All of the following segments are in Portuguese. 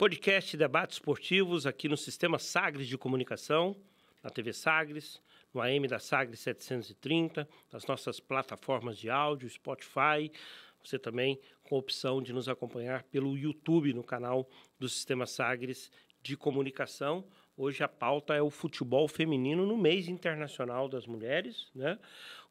podcast Debates Esportivos aqui no Sistema Sagres de Comunicação, na TV Sagres, no AM da Sagres 730, nas nossas plataformas de áudio, Spotify, você também com a opção de nos acompanhar pelo YouTube, no canal do Sistema Sagres de Comunicação. Hoje a pauta é o futebol feminino no mês internacional das mulheres, né?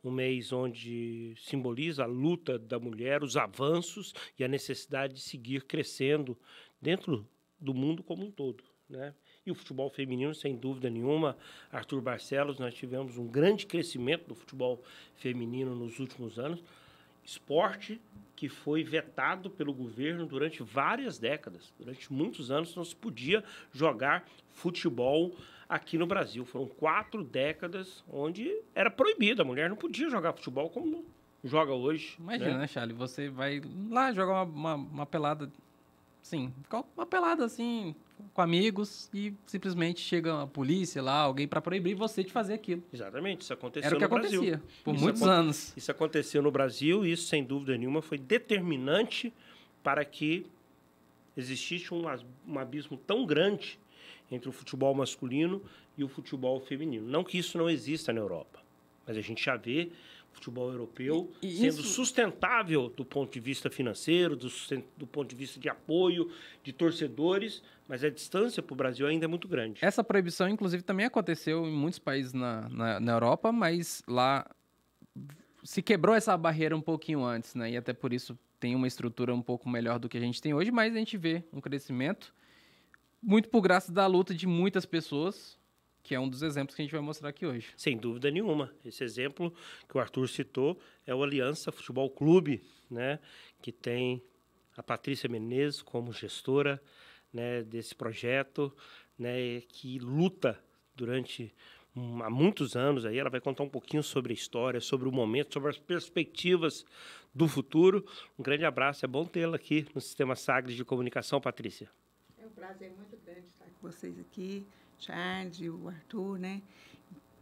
Um mês onde simboliza a luta da mulher, os avanços e a necessidade de seguir crescendo dentro do mundo como um todo. Né? E o futebol feminino, sem dúvida nenhuma, Arthur Barcelos, nós tivemos um grande crescimento do futebol feminino nos últimos anos. Esporte que foi vetado pelo governo durante várias décadas, durante muitos anos não se podia jogar futebol aqui no Brasil. Foram quatro décadas onde era proibido, a mulher não podia jogar futebol como joga hoje. Imagina, né, né Charlie? Você vai lá jogar uma, uma, uma pelada Sim, ficou uma pelada assim, com amigos e simplesmente chega a polícia lá, alguém para proibir você de fazer aquilo. Exatamente, isso aconteceu Era o que no acontecia, Brasil. por isso muitos anos. Isso aconteceu no Brasil e isso sem dúvida nenhuma foi determinante para que existisse um, um abismo tão grande entre o futebol masculino e o futebol feminino. Não que isso não exista na Europa, mas a gente já vê futebol europeu, e, e sendo isso... sustentável do ponto de vista financeiro, do, do ponto de vista de apoio, de torcedores, mas a distância para o Brasil ainda é muito grande. Essa proibição, inclusive, também aconteceu em muitos países na, na, na, Europa, mas lá se quebrou essa barreira um pouquinho antes, né? E até por isso tem uma estrutura um pouco melhor do que a gente tem hoje, mas a gente vê um crescimento muito por graça da luta de muitas pessoas, que é um dos exemplos que a gente vai mostrar aqui hoje. Sem dúvida nenhuma. Esse exemplo que o Arthur citou é o Aliança Futebol Clube, né, que tem a Patrícia Menezes como gestora né, desse projeto, né, que luta durante um, há muitos anos aí. Ela vai contar um pouquinho sobre a história, sobre o momento, sobre as perspectivas do futuro. Um grande abraço, é bom tê-la aqui no Sistema Sagres de Comunicação, Patrícia. É um prazer muito grande estar com vocês aqui. Charles, o Arthur, né?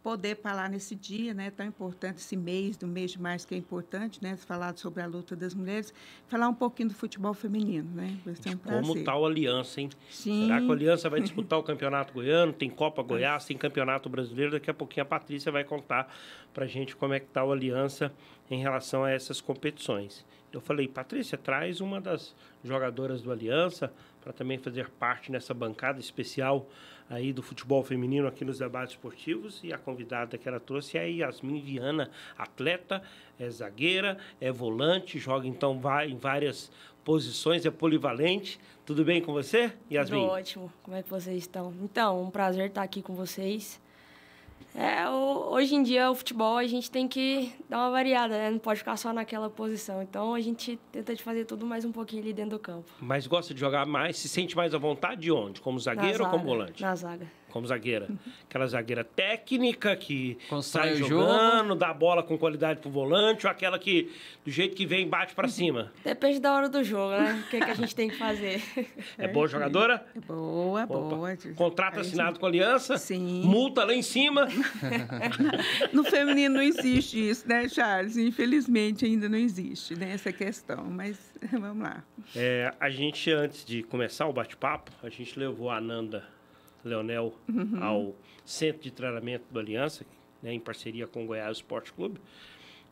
Poder falar nesse dia, né, tão importante, esse mês, do mês de março que é importante, né, falar sobre a luta das mulheres, falar um pouquinho do futebol feminino, né? Vai ser um prazer. Como tal aliança, hein? Sim. Será que a aliança vai disputar o Campeonato Goiano? Tem Copa Goiás, tem Campeonato Brasileiro. Daqui a pouquinho a Patrícia vai contar pra gente como é que tá a aliança em relação a essas competições. Eu falei, Patrícia, traz uma das jogadoras do Aliança para também fazer parte nessa bancada especial aí do futebol feminino aqui nos debates esportivos e a convidada que ela trouxe é a Yasmin Viana, atleta, é zagueira, é volante, joga então vai em várias posições, é polivalente. Tudo bem com você, Yasmin? Tudo ótimo. Como é que vocês estão? Então, um prazer estar aqui com vocês. É, hoje em dia, o futebol, a gente tem que dar uma variada, né? Não pode ficar só naquela posição. Então, a gente tenta de fazer tudo mais um pouquinho ali dentro do campo. Mas gosta de jogar mais? Se sente mais à vontade de onde? Como zagueiro ou como volante? Na zaga como zagueira. Uhum. Aquela zagueira técnica que Constrói sai jogando, jogo. dá bola com qualidade pro volante, ou aquela que, do jeito que vem, bate para cima. Depende da hora do jogo, né? O que, é que a gente tem que fazer. É boa jogadora? É boa, Opa. boa. Contrato é assinado com a aliança? Sim. Multa lá em cima? no feminino não existe isso, né, Charles? Infelizmente ainda não existe, né, essa questão. Mas vamos lá. É, a gente, antes de começar o bate-papo, a gente levou a Nanda Leonel uhum. ao Centro de Treinamento do Aliança, né, em parceria com o Goiás Esporte Clube.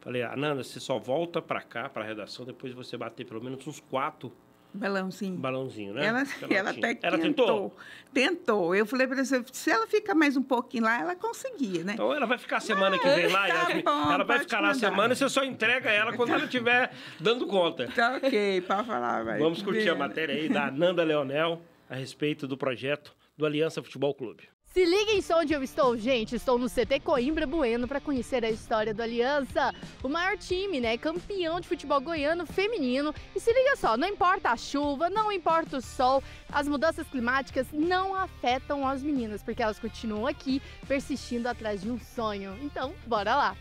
Falei, Ananda, você só volta para cá, para a redação, depois você bater pelo menos uns quatro Balãozinho. Balãozinho, né? Ela, ela até ela tentou. Tentou. tentou. Eu falei para você, se ela fica mais um pouquinho lá, ela conseguia, né? Então ela vai ficar a semana Mas, que vem lá. Tá ela, bom, ela vai ficar lá a semana e você só entrega ela quando ela estiver dando conta. Tá ok, para falar, vai. Vamos curtir a matéria aí da Ananda Leonel a respeito do projeto do Aliança Futebol Clube. Se liguem só onde eu estou, gente. Estou no CT Coimbra Bueno para conhecer a história do Aliança, o maior time, né? Campeão de futebol goiano feminino. E se liga só, não importa a chuva, não importa o sol, as mudanças climáticas não afetam as meninas, porque elas continuam aqui persistindo atrás de um sonho. Então, bora lá!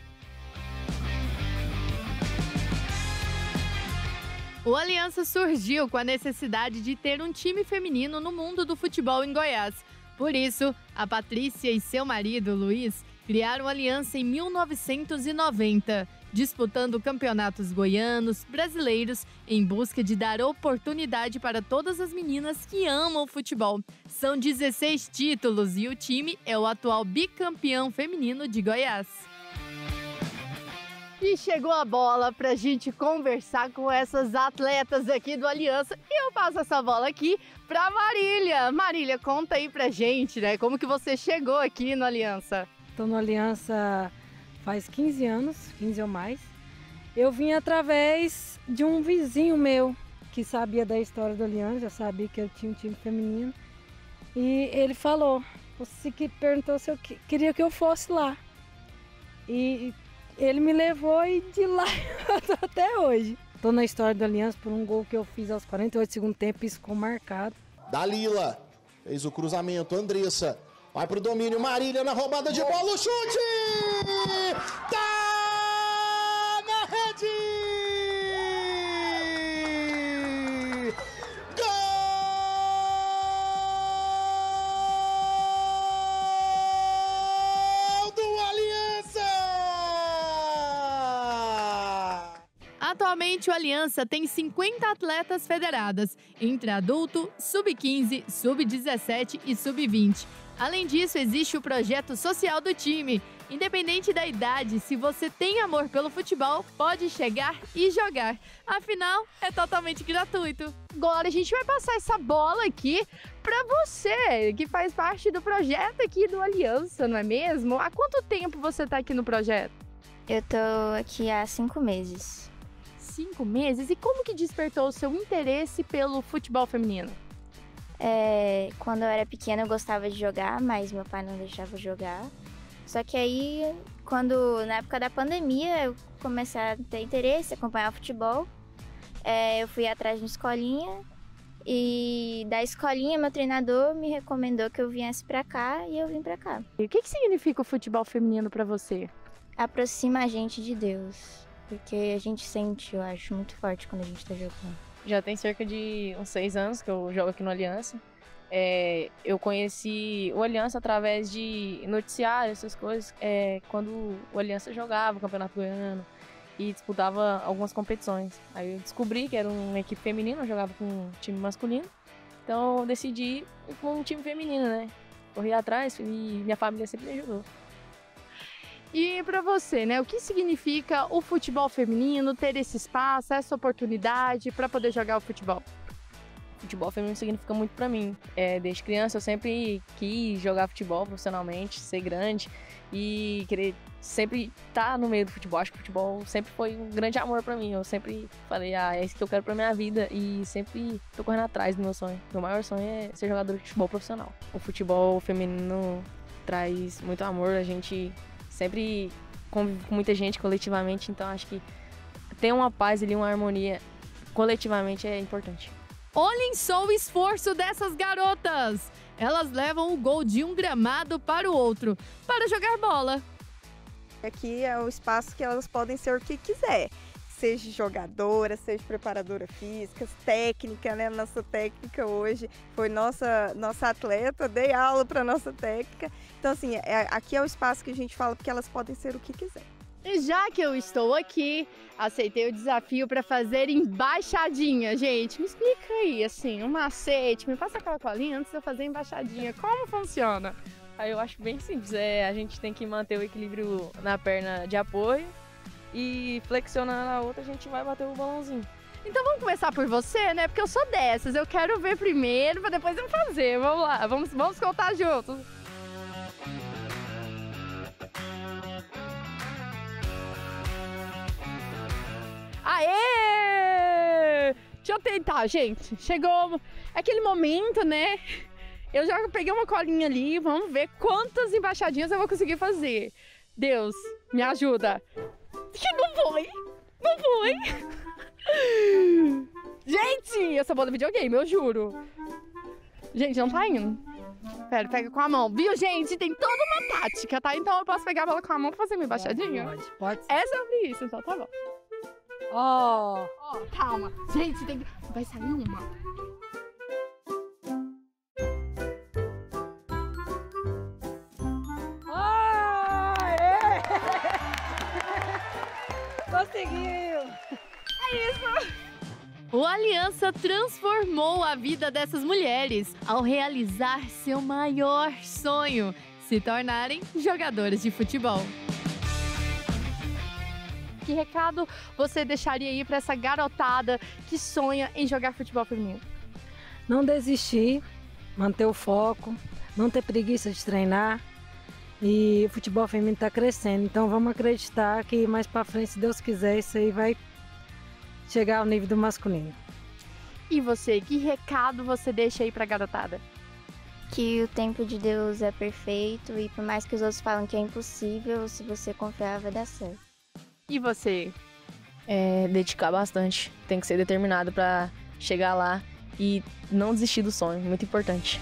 O Aliança surgiu com a necessidade de ter um time feminino no mundo do futebol em Goiás. Por isso, a Patrícia e seu marido, Luiz, criaram a Aliança em 1990, disputando campeonatos goianos, brasileiros, em busca de dar oportunidade para todas as meninas que amam o futebol. São 16 títulos e o time é o atual bicampeão feminino de Goiás. E chegou a bola pra gente conversar com essas atletas aqui do Aliança. E eu passo essa bola aqui pra Marília. Marília, conta aí pra gente, né? Como que você chegou aqui no Aliança? Estou no Aliança faz 15 anos, 15 ou mais. Eu vim através de um vizinho meu que sabia da história do Aliança, já sabia que eu tinha um time feminino. E ele falou, você que perguntou se eu queria que eu fosse lá. E, ele me levou e de lá eu tô até hoje. Tô na história do Aliança por um gol que eu fiz aos 48 segundos tempo, isso ficou marcado. Dalila fez o cruzamento, Andressa vai pro domínio, Marília na roubada de bola, o chute! Tá na rede! Atualmente, o Aliança tem 50 atletas federadas, entre adulto, sub-15, sub-17 e sub-20. Além disso, existe o projeto social do time. Independente da idade, se você tem amor pelo futebol, pode chegar e jogar. Afinal, é totalmente gratuito. Agora a gente vai passar essa bola aqui para você, que faz parte do projeto aqui do Aliança, não é mesmo? Há quanto tempo você está aqui no projeto? Eu tô aqui há cinco meses cinco meses e como que despertou o seu interesse pelo futebol feminino? É, quando eu era pequena eu gostava de jogar, mas meu pai não deixava jogar. Só que aí, quando na época da pandemia eu comecei a ter interesse, acompanhar o futebol, é, eu fui atrás de uma escolinha e da escolinha meu treinador me recomendou que eu viesse para cá e eu vim para cá. E o que, que significa o futebol feminino para você? Aproxima a gente de Deus. Porque a gente sente, eu acho, muito forte quando a gente tá jogando. Já tem cerca de uns seis anos que eu jogo aqui no Aliança. É, eu conheci o Aliança através de noticiar essas coisas, é, quando o Aliança jogava o Campeonato Goiano e disputava algumas competições. Aí eu descobri que era uma equipe feminina, eu jogava com um time masculino. Então eu decidi ir com um time feminino, né? Corri atrás e minha família sempre me ajudou. E para você, né? O que significa o futebol feminino ter esse espaço, essa oportunidade para poder jogar o futebol? Futebol feminino significa muito para mim. É, desde criança eu sempre quis jogar futebol profissionalmente, ser grande e querer sempre estar tá no meio do futebol. Acho que o futebol sempre foi um grande amor para mim. Eu sempre falei, ah, é isso que eu quero para minha vida e sempre tô correndo atrás do meu sonho. Meu maior sonho é ser jogador de futebol profissional. O futebol feminino traz muito amor, a gente sempre convivo com muita gente coletivamente, então acho que ter uma paz e uma harmonia coletivamente é importante. Olhem só o esforço dessas garotas! Elas levam o gol de um gramado para o outro, para jogar bola. Aqui é o espaço que elas podem ser o que quiser seja jogadora, seja preparadora física, técnica, né? Nossa técnica hoje foi nossa, nossa atleta, dei aula para nossa técnica. Então, assim, é, aqui é o espaço que a gente fala porque elas podem ser o que quiser. E já que eu estou aqui, aceitei o desafio para fazer embaixadinha, gente. Me explica aí, assim, um macete, me passa aquela colinha antes de eu fazer embaixadinha. Como funciona? Aí ah, eu acho bem simples, é, a gente tem que manter o equilíbrio na perna de apoio e flexionando a outra, a gente vai bater o balãozinho. Então vamos começar por você, né? Porque eu sou dessas. Eu quero ver primeiro para depois eu fazer. Vamos lá, vamos, vamos contar juntos. Aê! Deixa eu tentar, gente. Chegou aquele momento, né? Eu já peguei uma colinha ali. Vamos ver quantas embaixadinhas eu vou conseguir fazer. Deus, me ajuda. Não foi! Não foi! Gente, eu sou boa no é videogame, eu juro. Gente, não tá indo. Pera, pega com a mão. Viu, gente? Tem toda uma tática, tá? Então eu posso pegar a bola com a mão e fazer minha baixadinha? Pode, pode. É sobre isso, então tá bom. Ó. Oh. oh. calma. Gente, tem que... Vai sair uma. O Aliança transformou a vida dessas mulheres ao realizar seu maior sonho: se tornarem jogadoras de futebol. Que recado você deixaria aí para essa garotada que sonha em jogar futebol feminino? Não desistir, manter o foco, não ter preguiça de treinar. E o futebol feminino está crescendo, então vamos acreditar que mais para frente, se Deus quiser, isso aí vai chegar ao nível do masculino. E você, que recado você deixa aí pra garotada? Que o tempo de Deus é perfeito e por mais que os outros falam que é impossível, se você confiar vai dar certo. E você? É, dedicar bastante. Tem que ser determinado para chegar lá e não desistir do sonho. Muito importante.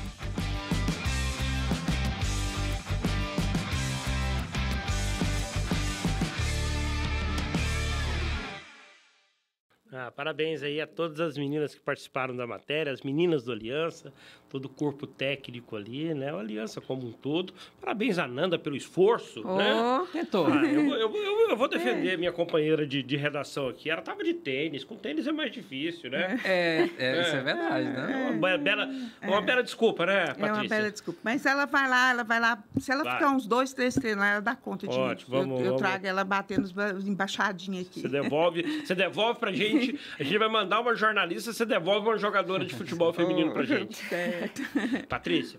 Ah, parabéns aí a todas as meninas que participaram da matéria, as meninas do Aliança, todo o corpo técnico ali, né? O Aliança como um todo. Parabéns a Nanda pelo esforço, oh, né? Tentou. Ah, eu, eu, eu, eu, vou é. defender é. minha companheira de, de redação aqui. Ela tava de tênis, com tênis é mais difícil, né? É, é, é. isso é verdade, né? É uma bela, é. uma bela desculpa, né, Patrícia? É uma bela desculpa. Mas ela vai lá, ela vai lá. Se ela vai. ficar uns dois, três treinos lá, ela dá conta Ótimo, de mim. Vamos, eu, eu trago ela batendo os embaixadinhos aqui. Você devolve, você devolve pra gente a gente vai mandar uma jornalista, você devolve uma jogadora de futebol feminino pra oh, gente. Certo. Patrícia,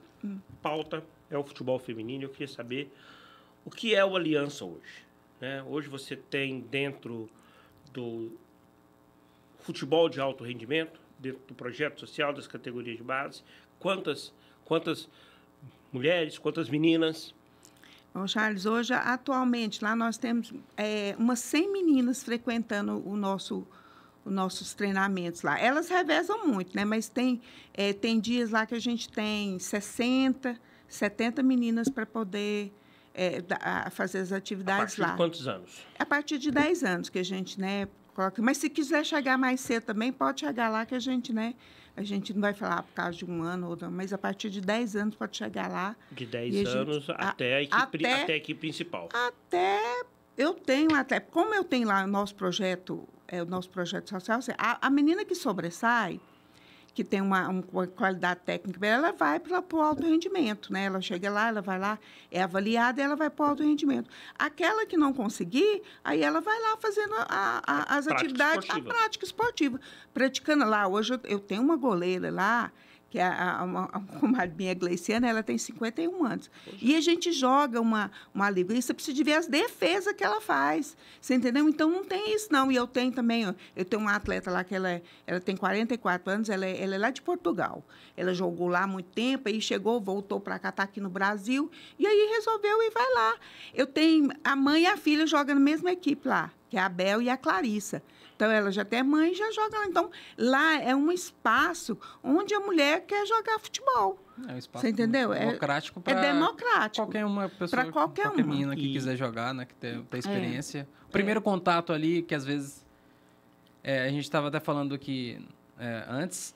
pauta é o futebol feminino. Eu queria saber o que é o Aliança hoje. Né? Hoje você tem dentro do futebol de alto rendimento, dentro do projeto social das categorias de base, quantas, quantas mulheres, quantas meninas Bom, Charles, hoje, atualmente, lá nós temos é, umas 100 meninas frequentando o nosso os nossos treinamentos lá. Elas revezam muito, né? Mas tem, é, tem dias lá que a gente tem 60, 70 meninas para poder é, da, fazer as atividades lá. A partir lá. de quantos anos? A partir de 10 anos que a gente, né, coloca. Mas se quiser chegar mais cedo também, pode chegar lá que a gente, né, a gente não vai falar por causa de um ano ou não, mas a partir de 10 anos pode chegar lá. De 10 anos gente, até, a equipe, até, até a equipe principal. Até eu tenho até, como eu tenho lá o nosso projeto, é, o nosso projeto social, assim, a, a menina que sobressai, que tem uma, uma, qualidade técnica, ela vai para o alto rendimento, né? Ela chega lá, ela vai lá, é avaliada ela vai para o alto rendimento. Aquela que não conseguir, aí ela vai lá fazendo a, a, as prática atividades, esportiva. a prática esportiva. Praticando lá, hoje eu, eu tenho uma goleira lá, que é a, a, uma, comadre minha Gleiciana, ela tem 51 anos. E a gente joga uma, uma língua. E precisa ver as defesas que ela faz. Você entendeu? Então não tem isso, não. E eu tenho também, eu tenho uma atleta lá que ela, é, ela tem 44 anos, ela, é, ela é lá de Portugal. Ela jogou lá muito tempo, aí chegou, voltou para cá, tá aqui no Brasil. E aí resolveu e vai lá. Eu tenho a mãe e a filha jogam na mesma equipe lá, que é a Bel e a Clarissa. Então, ela já até mãe já joga lá. Então, lá é um espaço onde a mulher quer jogar futebol. É um espaço Você entendeu? É democrático para é democrático. qualquer uma pessoa, Para qualquer, qualquer uma. menina que e... quiser jogar, né, que tem, tem é. experiência. É. O primeiro é. contato ali, que às vezes é, a gente estava até falando que é, antes,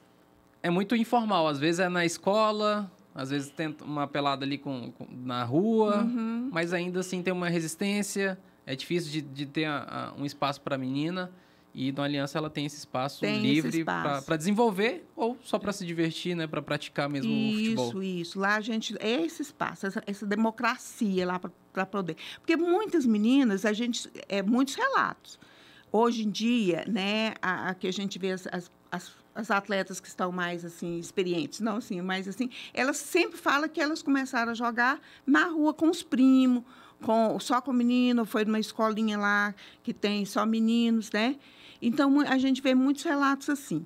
é muito informal. Às vezes é na escola, às vezes tem uma pelada ali com, com na rua, uhum. mas ainda assim tem uma resistência. É difícil de, de ter a, a, um espaço para menina. E na Aliança ela tem esse espaço tem livre para desenvolver ou só para se divertir, né? Para praticar mesmo isso, o futebol. Isso, isso. Lá a gente. É esse espaço, essa, essa democracia lá para poder. Porque muitas meninas, a gente. É, muitos relatos. Hoje em dia, né? A, a que a gente vê as, as, as atletas que estão mais assim experientes, não assim, mas assim, elas sempre falam que elas começaram a jogar na rua com os primos, com só com menino, foi numa escolinha lá que tem só meninos, né? Então, a gente vê muitos relatos assim.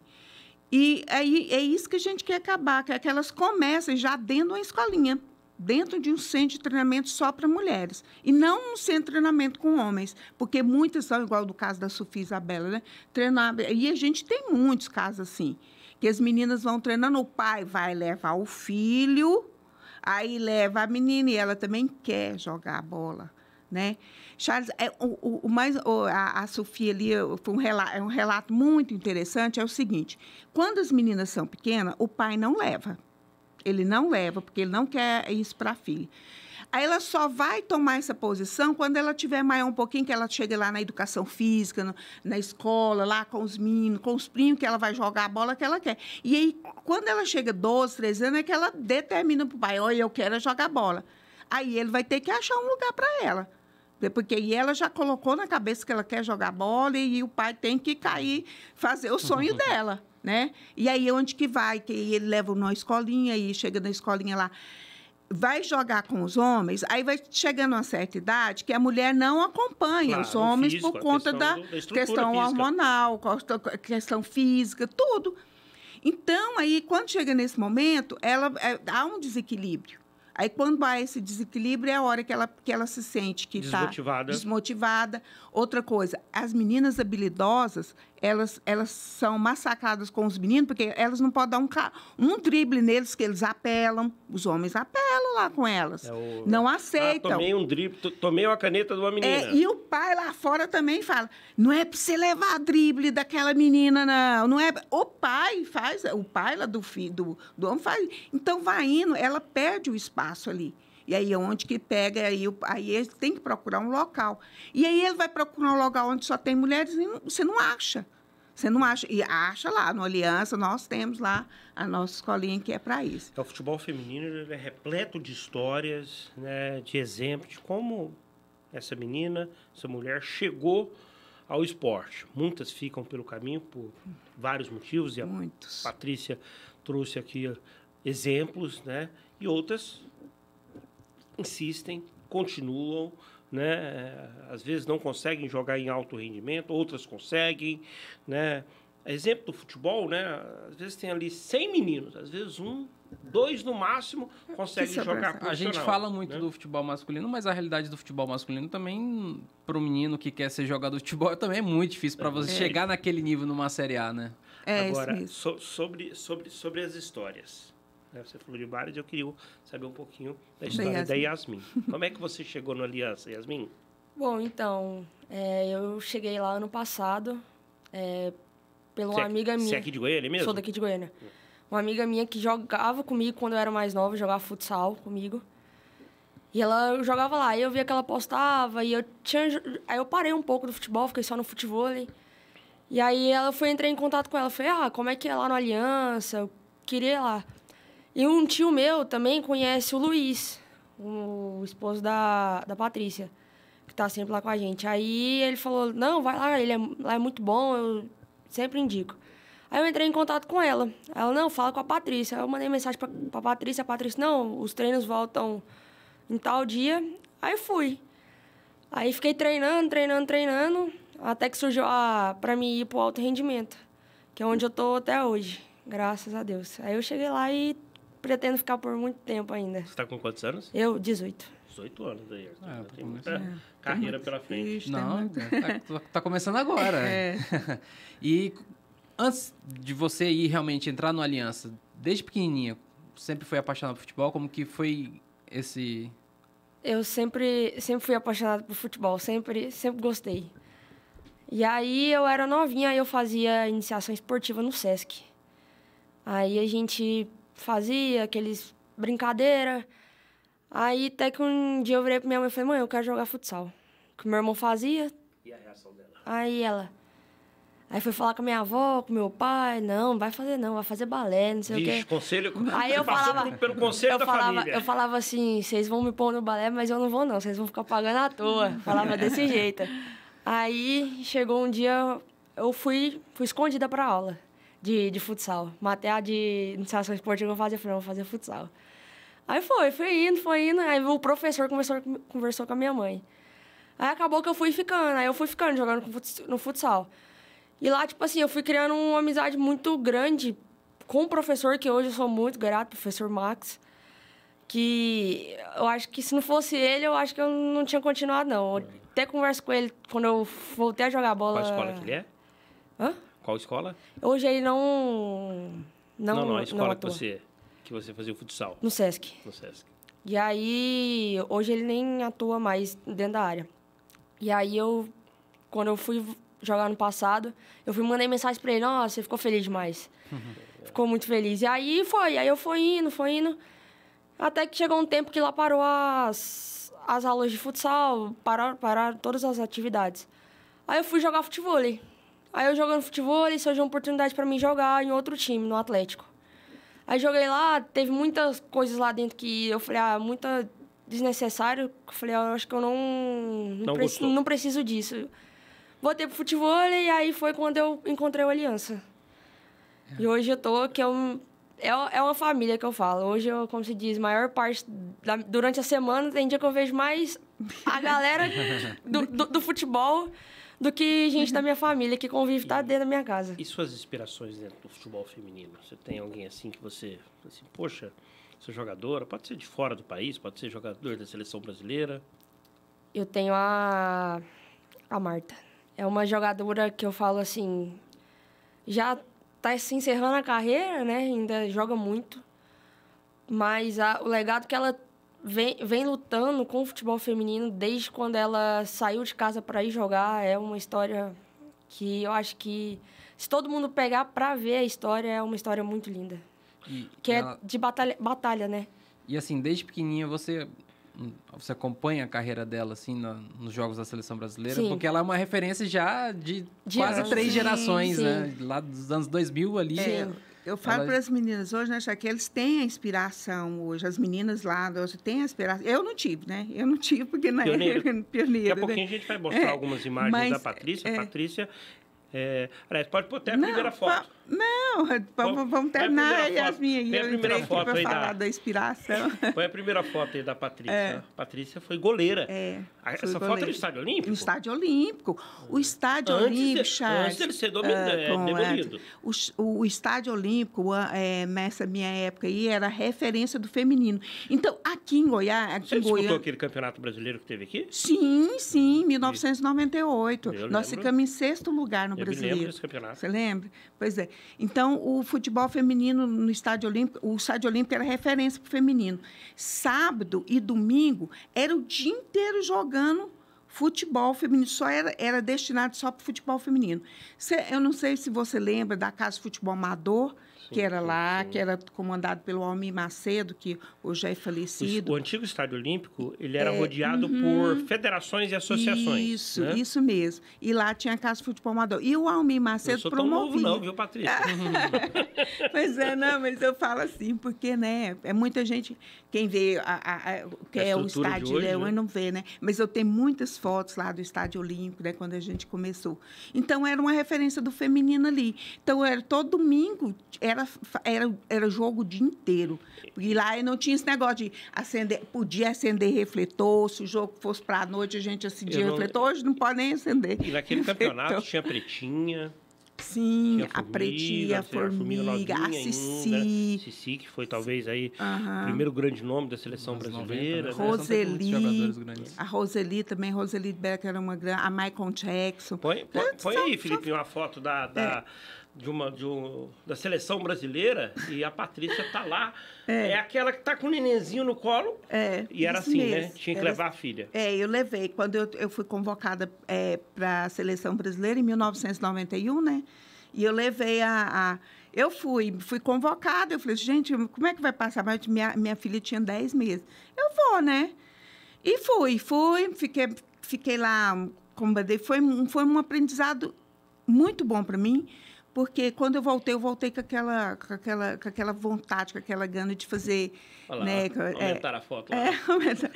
E aí é, é isso que a gente quer acabar, que, é que elas comecem já dentro de uma escolinha, dentro de um centro de treinamento só para mulheres. E não um centro de treinamento com homens, porque muitas são igual do caso da Sofia Isabela, né? Treinar, e a gente tem muitos casos assim, que as meninas vão treinando, o pai vai levar o filho, aí leva a menina e ela também quer jogar a bola né? Charles, é, o, o, o, mais, o, a, a Sofia ali foi um relato, é um relato muito interessante. É o seguinte: quando as meninas são pequenas, o pai não leva. Ele não leva, porque ele não quer isso para a filha. Aí ela só vai tomar essa posição quando ela tiver maior um pouquinho, que ela chegue lá na educação física, no, na escola, lá com os meninos, com os primos, que ela vai jogar a bola que ela quer. E aí, quando ela chega 12, 13 anos, é que ela determina para o pai, olha, eu quero é jogar bola. Aí ele vai ter que achar um lugar para ela. É porque e ela já colocou na cabeça que ela quer jogar bola e o pai tem que cair, fazer o sonho dela, né? E aí onde que vai? Que ele leva uma escolinha e chega na escolinha lá vai jogar com os homens, aí vai chegando uma certa idade que a mulher não acompanha claro, os homens físico, por conta da, da questão física. hormonal, questão física, tudo. Então, aí, quando chega nesse momento, ela, é, há um desequilíbrio. Aí quando há esse desequilíbrio é a hora que ela, que ela se sente que está desmotivada. desmotivada. Outra coisa, as meninas habilidosas, elas, elas são massacradas com os meninos, porque elas não podem dar um, um drible neles, que eles apelam. Os homens apelam lá com elas. É o... Não ah, aceitam. Ah, tomei um drible, tomei uma caneta de uma é, menina. É, e o pai lá fora também fala: não é para você levar drible daquela menina, não. não é O pai faz, o pai lá do, do, do homem faz. Então vai indo, ela perde o espaço ali. E aí é onde que pega, aí, aí ele tem que procurar um local. E aí ele vai procurar um local onde só tem mulheres e você não acha. Você não acha. E acha lá, no Aliança, nós temos lá a nossa escolinha que é para isso. Então, o futebol feminino é repleto de histórias, né, de exemplos de como essa menina, essa mulher chegou ao esporte. Muitas ficam pelo caminho por vários motivos, e a Muitos. Patrícia trouxe aqui eh, exemplos, né? E outras insistem, continuam, né? É, às vezes não conseguem jogar em alto rendimento, outras conseguem, né? Exemplo do futebol, né? Às vezes tem ali 100 meninos, às vezes um, dois no máximo conseguem é jogar A gente fala muito né? do futebol masculino, mas a realidade do futebol masculino também para o menino que quer ser jogador de futebol também é muito difícil para é. você é. chegar naquele nível numa Série A, né? É, Agora, so, sobre, sobre, sobre as histórias né? Você falou de várias, eu queria saber um pouquinho da história Yasmin. da Yasmin. Como é que você chegou no Aliança, Yasmin? Bom, então, é, eu cheguei lá ano passado, é, pela uma é, amiga minha. Você é aqui de Goiânia mesmo? Sou daqui de Goiânia. Uma amiga minha que jogava comigo quando eu era mais nova, jogava futsal comigo. E ela jogava lá, e eu via que ela postava, e eu tinha. Aí eu parei um pouco do futebol, fiquei só no futebol. E aí ela foi entrei em contato com ela, falei, ah, como é que é lá no Aliança? Eu queria ir lá. E um tio meu também conhece o Luiz, o esposo da, da Patrícia, que tá sempre lá com a gente. Aí ele falou: Não, vai lá, ele é, lá é muito bom, eu sempre indico. Aí eu entrei em contato com ela. Ela, não, fala com a Patrícia. Aí eu mandei mensagem pra, pra Patrícia. A Patrícia, não, os treinos voltam em tal dia. Aí fui. Aí fiquei treinando, treinando, treinando, até que surgiu a para mim ir pro alto rendimento, que é onde eu tô até hoje, graças a Deus. Aí eu cheguei lá e pretendo ficar por muito tempo ainda. Você está com quantos anos? Eu, 18. 18 anos aí. Ah, tem muita é, carreira pela frente. Não, está tá, tá começando agora. É. e antes de você ir realmente entrar no Aliança, desde pequenininha, sempre foi apaixonado por futebol? Como que foi esse... Eu sempre, sempre fui apaixonado por futebol, sempre, sempre gostei. E aí eu era novinha e eu fazia iniciação esportiva no SESC. Aí a gente fazia, aqueles brincadeira. Aí até que um dia eu virei pra minha mãe e falei, mãe, eu quero jogar futsal. Que meu irmão fazia. E a reação dela? Aí ela. Aí foi falar com a minha avó, com meu pai, não, vai fazer não, vai fazer balé, não sei Vixe, o quê. conselho... Aí eu falava... Pelo, conselho eu da falava, família. Eu falava assim, vocês vão me pôr no balé, mas eu não vou não, vocês vão ficar pagando à toa. Falava desse jeito. Aí chegou um dia, eu fui, fui escondida pra aula de, de futsal. Matei a de iniciação esportiva que eu fazia, falei, vou fazer futsal. Aí foi, fui indo, foi indo. Aí o professor conversou, conversou com a minha mãe. Aí acabou que eu fui ficando, aí eu fui ficando, jogando no futsal. E lá, tipo assim, eu fui criando uma amizade muito grande com o professor, que hoje eu sou muito grato, professor Max. Que eu acho que se não fosse ele, eu acho que eu não tinha continuado, não. Eu uhum. até converso com ele quando eu voltei a jogar bola. Qual escola que ele é? Hã? Qual escola? Hoje ele não. Não, não, não é a escola não que, você, que você fazia o futsal. No SESC. No SESC. E aí, hoje ele nem atua mais dentro da área. E aí eu, quando eu fui jogar no passado, eu fui mandei mensagem pra ele, nossa, você ficou feliz demais. ficou muito feliz. E aí foi, aí eu fui indo, fui indo. Até que chegou um tempo que lá parou as, as aulas de futsal, pararam, pararam todas as atividades. Aí eu fui jogar futebol. Hein? Aí eu jogando futebol, e surgiu uma oportunidade para mim jogar em outro time, no Atlético. Aí joguei lá, teve muitas coisas lá dentro que eu falei, ah, muita desnecessário. Eu falei, ah, eu acho que eu não não, não, preci não preciso disso. Voltei pro futebol e aí foi quando eu encontrei o Aliança. É. E hoje eu tô, que é, um, é, é uma família que eu falo. Hoje eu, como se diz, maior parte, da, durante a semana, tem dia que eu vejo mais a galera do, do, do futebol do que gente da minha família que convive tá dentro da minha casa. E suas inspirações dentro do futebol feminino? Você tem alguém assim que você, assim, poxa, sou jogadora, pode ser de fora do país, pode ser jogador da seleção brasileira? Eu tenho a a Marta. É uma jogadora que eu falo assim, já está se encerrando a carreira, né? Ainda joga muito. Mas a, o legado que ela vem, vem lutando com o futebol feminino desde quando ela saiu de casa para ir jogar. É uma história que eu acho que se todo mundo pegar para ver a história, é uma história muito linda. E que é de batalha, batalha, né? E assim, desde pequenininha você você acompanha a carreira dela assim nos jogos da seleção brasileira, sim. porque ela é uma referência já de, de quase anos. três sim, gerações, sim. né? Lá dos anos 2000 ali. É, eu falo para as meninas hoje, né, que eles têm a inspiração hoje. As meninas lá hoje têm a inspiração. Eu não tive, né? Eu não tive, porque na era pioneiro. Daqui a né? pouquinho né? a gente vai mostrar é, algumas imagens mas, da Patrícia. É... Patrícia. É... Aliás, pode pôr até a não, primeira foto. Não, vamos, vamos terminar, as minhas. eu entrei aqui para falar da... da inspiração. Foi a primeira foto aí da Patrícia. É. Patrícia foi goleira. É, ah, Essa goleira. foto é do Estádio Olímpico? No Estádio Olímpico. O Estádio antes Olímpico, de, Charles... Antes dele ser domínio, uh, ah, demolido. É o, o, Estádio Olímpico, é, nessa minha época aí, era referência do feminino. Então, aqui em Goiás... Aqui Você em Goiás, aquele campeonato brasileiro que teve aqui? Sim, sim, 1998. Hum, eu Nós lembro. ficamos em sexto lugar no eu brasileiro. Me lembro desse campeonato. Você lembra? Pois é. Então, o futebol feminino no Estádio Olímpico, o Estádio Olímpico era referência para o feminino. Sábado e domingo era o dia inteiro jogando futebol feminino, só era, era destinado só para o futebol feminino. Cê, eu não sei se você lembra da Casa Futebol Amador, que era sim, lá, sim. que era comandado pelo Almir Macedo, que hoje é falecido. O, o antigo Estádio Olímpico, ele era é, rodeado uhum, por federações e associações. Isso, né? isso mesmo. E lá tinha a Casa Futebol Amador. E o Almir Macedo eu sou novo não, viu, Patrícia? pois é, não, mas eu falo assim, porque, né, é muita gente, quem vê a, a, a que a é o Estádio hoje, Leão, né? não vê, né? Mas eu tenho muitas fotos lá do Estádio Olímpico, né, quando a gente começou. Então, era uma referência do feminino ali. Então, era todo domingo, era era, era, era jogo o dia inteiro. E lá não tinha esse negócio de acender, podia acender refletor, se o jogo fosse para a noite, a gente acendia não... refletor, hoje não pode nem acender. E naquele então, campeonato tinha pretinha. Sim, a, pretinha, a formiga, a Cici. Cici, que foi talvez aí o primeiro grande nome da seleção Nos brasileira. 90, né? né? Roseli, a Roseli também, Roseli Becker era uma grande, a Michael Jackson. Põe, põe, põe aí, Felipe, uma foto da... da é de uma de um, da seleção brasileira e a Patrícia tá lá. É, é aquela que tá com o nenenzinho no colo. É. E era assim, né? mesmo. né? Tinha que era... levar assim. a filha. É, eu levei. Quando eu, eu fui convocada é, para a seleção brasileira em 1991, né? E eu levei a, a. eu fui, fui convocada. Eu falei, gente, como é que vai passar? Mas minha, minha filha tinha 10 meses. Eu vou, né? E fui, fui, fiquei, fiquei lá Foi, foi um aprendizado muito bom para mim porque quando eu voltei, eu voltei com aquela, com aquela, com aquela vontade, com aquela gana de fazer. Olha né, é. aumentar é, a foto lá. É,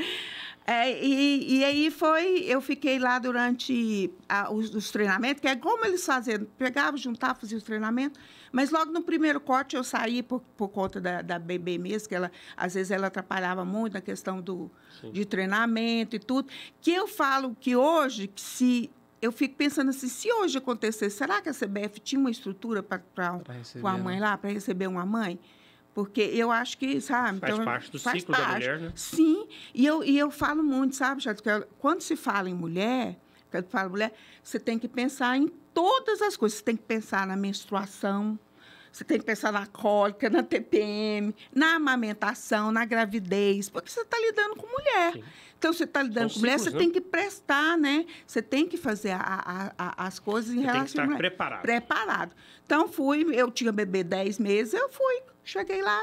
é, e, e aí foi, eu fiquei lá durante a, os, os, treinamentos, que é como eles faziam, pegava, juntava, fazia os treinamentos, mas logo no primeiro corte eu saí por, por conta da, da bebê mesmo, que ela, às vezes ela atrapalhava muito na questão do, de treinamento e tudo, que eu falo que hoje, que se eu fico pensando assim, se hoje acontecer, será que a CBF tinha uma estrutura para com a mãe né? lá, para receber uma mãe? Porque eu acho que, sabe? Faz então, parte do faz ciclo parte. da mulher, né? Sim, e eu, e eu falo muito, sabe, Chato? Quando se fala em mulher, quando fala mulher, você tem que pensar em todas as coisas. Você tem que pensar na menstruação, você tem que pensar na cólica, na TPM, na amamentação, na gravidez, porque você está lidando com mulher. Sim. Então, você está lidando São com mulher, ciclos, você né? tem que prestar, né? Você tem que fazer a, a, a, as coisas em você relação... Tem que estar preparado. Preparado. Então, fui, eu tinha bebê 10 meses, eu fui. Cheguei lá,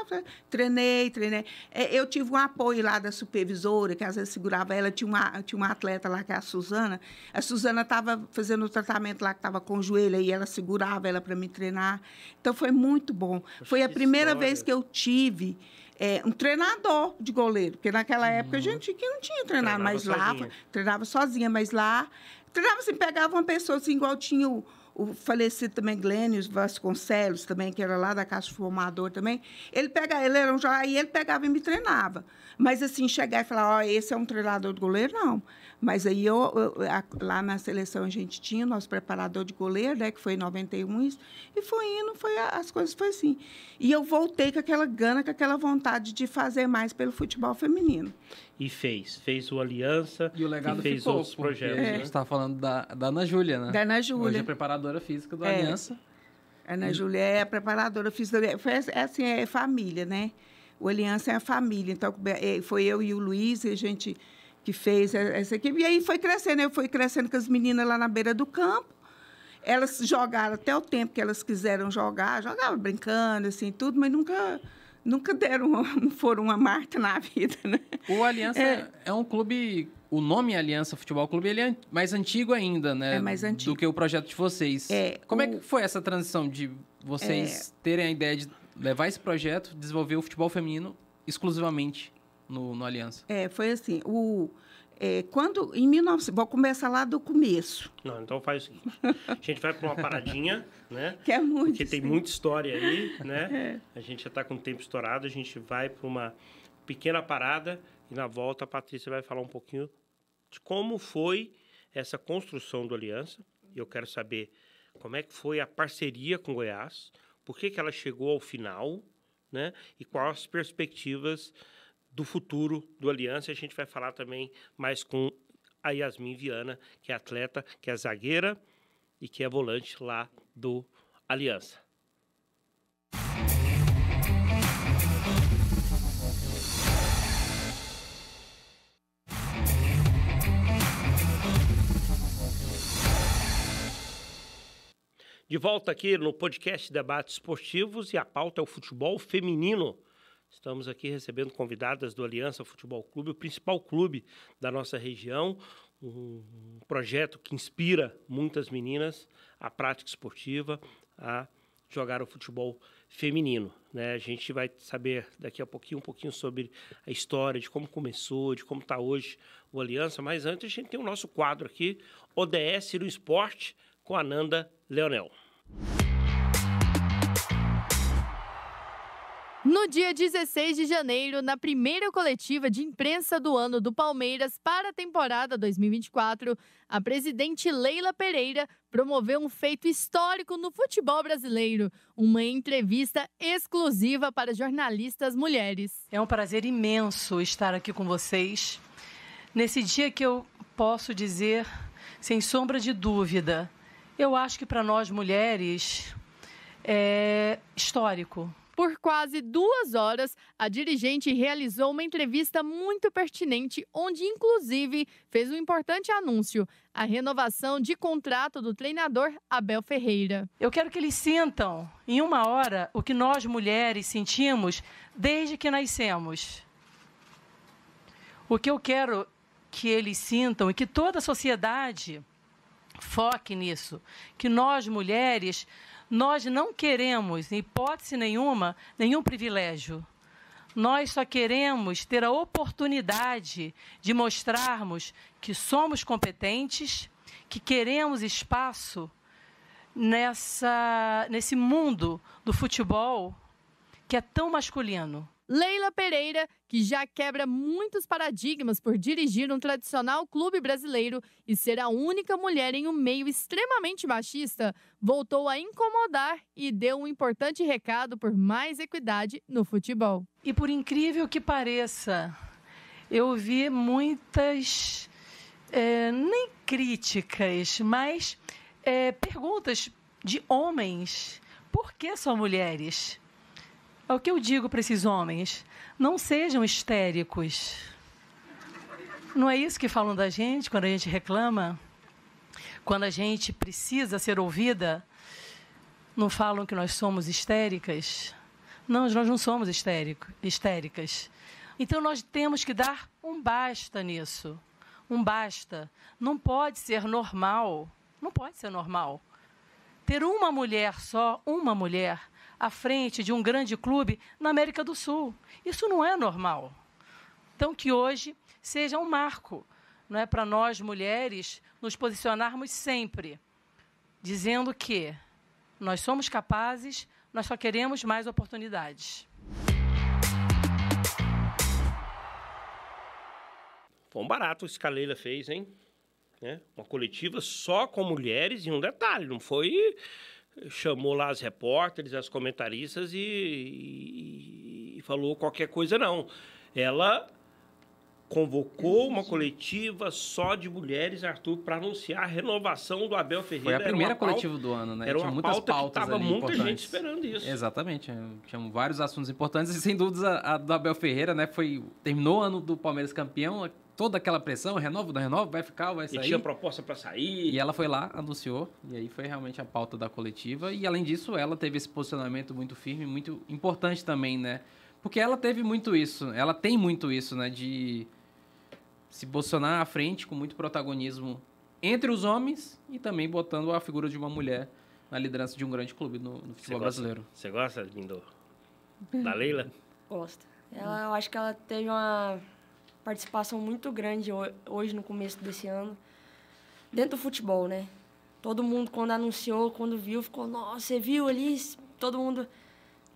treinei, treinei. É, eu tive um apoio lá da supervisora, que às vezes segurava ela. Tinha uma, tinha uma atleta lá, que é a Suzana. A Suzana estava fazendo o tratamento lá, que estava com o joelho, e ela segurava ela para me treinar. Então, foi muito bom. Poxa, foi a primeira história. vez que eu tive é, um treinador de goleiro, porque naquela uhum. época a gente que não tinha treinado, mais mas lá treinava sozinha, mas lá treinava assim, pegava uma pessoa assim, igual tinha o, o falecido também Glênios Vasconcelos também, que era lá da Caixa Formador também. Ele pega, ele era um jogador, e ele pegava e me treinava. Mas assim, chegar e falar, ó, oh, esse é um treinador de goleiro, não. Mas aí eu, eu a, lá na seleção a gente tinha o nosso preparador de goleiro, né, que foi em 91 isso, e foi indo, foi as coisas foi assim. E eu voltei com aquela gana, com aquela vontade de fazer mais pelo futebol feminino. E fez, fez o Aliança e, o legado e fez ficou, outros projetos. É. Né? A gente estava tá falando da, da Ana Júlia, né? Da Ana Júlia. Hoje é preparadora física do é. Aliança. Ana e... Júlia é preparadora física. Foi, é assim, é família, né? O Aliança é a família. Então, é, foi eu e o Luiz, e a gente que fez essa equipe. E aí foi crescendo, eu fui crescendo com as meninas lá na beira do campo. Elas jogaram até o tempo que elas quiseram jogar, jogavam brincando, assim, tudo, mas nunca nunca deram, não foram uma marca na vida, né? O Aliança é, é um clube, o nome Aliança Futebol Clube, ele é mais antigo ainda, né? É mais antigo. Do que o projeto de vocês. É, Como é o... é que foi essa transição de vocês é... terem a ideia de levar esse projeto, desenvolver o futebol feminino exclusivamente? no, no Aliança? É, foi assim. O, é, quando, em 19... Vou começar lá do começo. Não, então faz o seguinte. A gente vai para uma paradinha, né? Que é muito. Porque sim. tem muita história aí, né? É. A gente já está com o tempo estourado. A gente vai para uma pequena parada e na volta a Patrícia vai falar um pouquinho de como foi essa construção do Aliança. E eu quero saber como é que foi a parceria com Goiás, por que, que ela chegou ao final, né? E quais as perspectivas do futuro do Aliança. A gente vai falar também mais com a Yasmin Viana, que é atleta, que é zagueira e que é volante lá do Aliança. De volta aqui no podcast Debates Esportivos e a pauta é o futebol feminino. Estamos aqui recebendo convidadas do Aliança Futebol Clube, o principal clube da nossa região, um projeto que inspira muitas meninas à prática esportiva, a jogar o futebol feminino. Né? A gente vai saber daqui a pouquinho um pouquinho sobre a história, de como começou, de como está hoje o Aliança, mas antes a gente tem o nosso quadro aqui, ODS no Esporte, com a Nanda Leonel. No dia 16 de janeiro, na primeira coletiva de imprensa do ano do Palmeiras para a temporada 2024, a presidente Leila Pereira promoveu um feito histórico no futebol brasileiro, uma entrevista exclusiva para jornalistas mulheres. É um prazer imenso estar aqui com vocês. Nesse dia que eu posso dizer, sem sombra de dúvida, eu acho que para nós mulheres é histórico por quase duas horas, a dirigente realizou uma entrevista muito pertinente, onde, inclusive, fez um importante anúncio: a renovação de contrato do treinador Abel Ferreira. Eu quero que eles sintam, em uma hora, o que nós mulheres sentimos desde que nascemos. O que eu quero que eles sintam e que toda a sociedade foque nisso, que nós mulheres nós não queremos, em hipótese nenhuma, nenhum privilégio. Nós só queremos ter a oportunidade de mostrarmos que somos competentes, que queremos espaço nessa, nesse mundo do futebol que é tão masculino. Leila Pereira, que já quebra muitos paradigmas por dirigir um tradicional clube brasileiro e ser a única mulher em um meio extremamente machista, voltou a incomodar e deu um importante recado por mais equidade no futebol. E por incrível que pareça, eu vi muitas, é, nem críticas, mas é, perguntas de homens. Por que só mulheres? É o que eu digo para esses homens: não sejam histéricos. Não é isso que falam da gente quando a gente reclama? Quando a gente precisa ser ouvida, não falam que nós somos histéricas? Não, nós não somos histérico, histéricas. Então nós temos que dar um basta nisso. Um basta. Não pode ser normal. Não pode ser normal. Ter uma mulher só, uma mulher, à frente de um grande clube na América do Sul. Isso não é normal. Então, que hoje seja um marco não é, para nós, mulheres, nos posicionarmos sempre, dizendo que nós somos capazes, nós só queremos mais oportunidades. Foi um barato o que a Leila fez, hein? É, uma coletiva só com mulheres e um detalhe, não foi chamou lá as repórteres, as comentaristas e, e, e falou qualquer coisa, não. Ela convocou uma coletiva só de mulheres, Arthur, para anunciar a renovação do Abel Ferreira. Foi a primeira coletiva do ano, né? Era tinha muitas pauta pautas que ali muita gente esperando isso. Exatamente. Tinham vários assuntos importantes e sem dúvidas a, a, do Abel Ferreira, né? Foi terminou o ano do Palmeiras campeão, toda aquela pressão, renova, não renova, vai ficar, vai sair. E tinha proposta para sair. E ela foi lá, anunciou, e aí foi realmente a pauta da coletiva. E além disso, ela teve esse posicionamento muito firme, muito importante também, né? Porque ela teve muito isso, ela tem muito isso, né? De se posicionar à frente com muito protagonismo entre os homens e também botando a figura de uma mulher na liderança de um grande clube no, no futebol gosta, brasileiro. Você gosta, Lindo Da Leila? Gosto. Ela, eu acho que ela teve uma participação muito grande hoje no começo desse ano dentro do futebol, né? Todo mundo quando anunciou, quando viu, ficou, nossa, você viu ali? Todo mundo,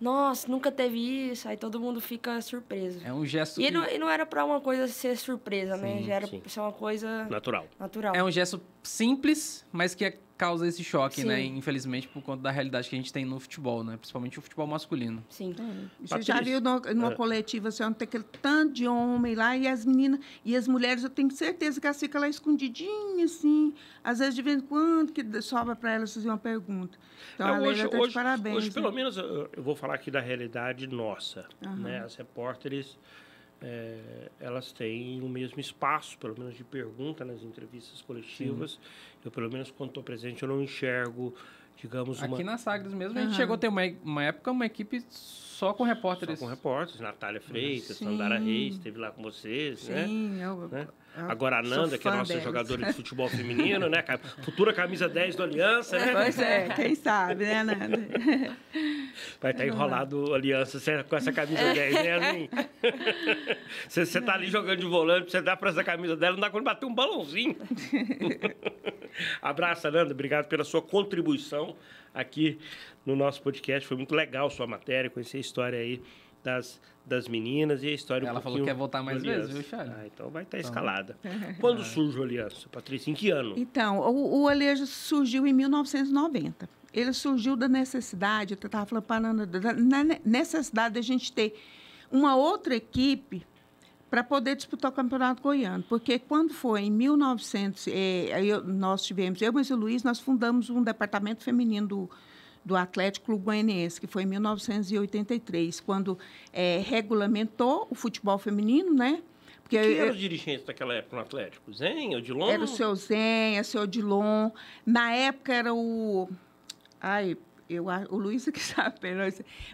nossa, nunca teve isso. Aí todo mundo fica surpreso. É um gesto. E, que... não, e não, era para uma coisa ser surpresa, né? sim, né? Já era pra ser uma coisa natural. Natural. É um gesto simples, mas que é causa esse choque, né, Sim. né? Infelizmente, por conta da realidade que a gente tem no futebol, né? Principalmente o futebol masculino. Sim. É. Você já viu numa, numa é. coletiva, assim, tem aquele tanto de homem lá, e as meninas, e as mulheres, eu tenho certeza que elas ficam lá escondidinhas, assim. Às vezes, de vez em quando, que sobra para elas fazer uma pergunta. Então, é, hoje, tá hoje, parabéns. Hoje, né? pelo menos, eu, eu vou falar aqui da realidade nossa, uhum. né? As repórteres é, elas têm o mesmo espaço, pelo menos de pergunta nas entrevistas coletivas. Sim. Eu, pelo menos, quando estou presente, eu não enxergo, digamos, Aqui uma... na Sagres mesmo, uhum. a gente chegou a ter uma, uma época, uma equipe só com repórteres. Só com repórteres. Natália Freitas, Sim. Sandara Reis, esteve lá com vocês, Sim, né? Sim, eu... Né? Ah, Agora a Nanda, que é nossa jogadora de futebol feminino, né? Futura camisa 10 do Aliança, né? Pois é, quem sabe, né, Nanda? Vai estar tá enrolado Aliança é com essa camisa 10, né, Aninha? Você, você tá ali jogando de volante, você dá para essa camisa dela, não dá quando bater um balãozinho. Abraço, Nanda. Obrigado pela sua contribuição aqui no nosso podcast. Foi muito legal sua matéria, conhecer a história aí das, das meninas e a história Ela um falou que quer voltar mais vezes, viu, Charlie? Ah, então vai estar então. escalada. Quando surge o Aliança, Patrícia? Em que ano? Então, o, o surgiu em 1990. Ele surgiu da necessidade, eu estava falando, parando, da necessidade da gente ter uma outra equipe para poder disputar o Campeonato Goiano. Porque quando foi em 1900, eh, eu, nós tivemos, eu, mas o Luiz, nós fundamos um departamento feminino do, do Atlético Clube Goianiense, que foi em 1983, quando é, regulamentou o futebol feminino, né? Porque Quem eram os dirigentes daquela época no Atlético? Zen, Odilon? Era o seu Zen, o seu Odilon. Na época era o... Ai, eu, o Luiz que sabe,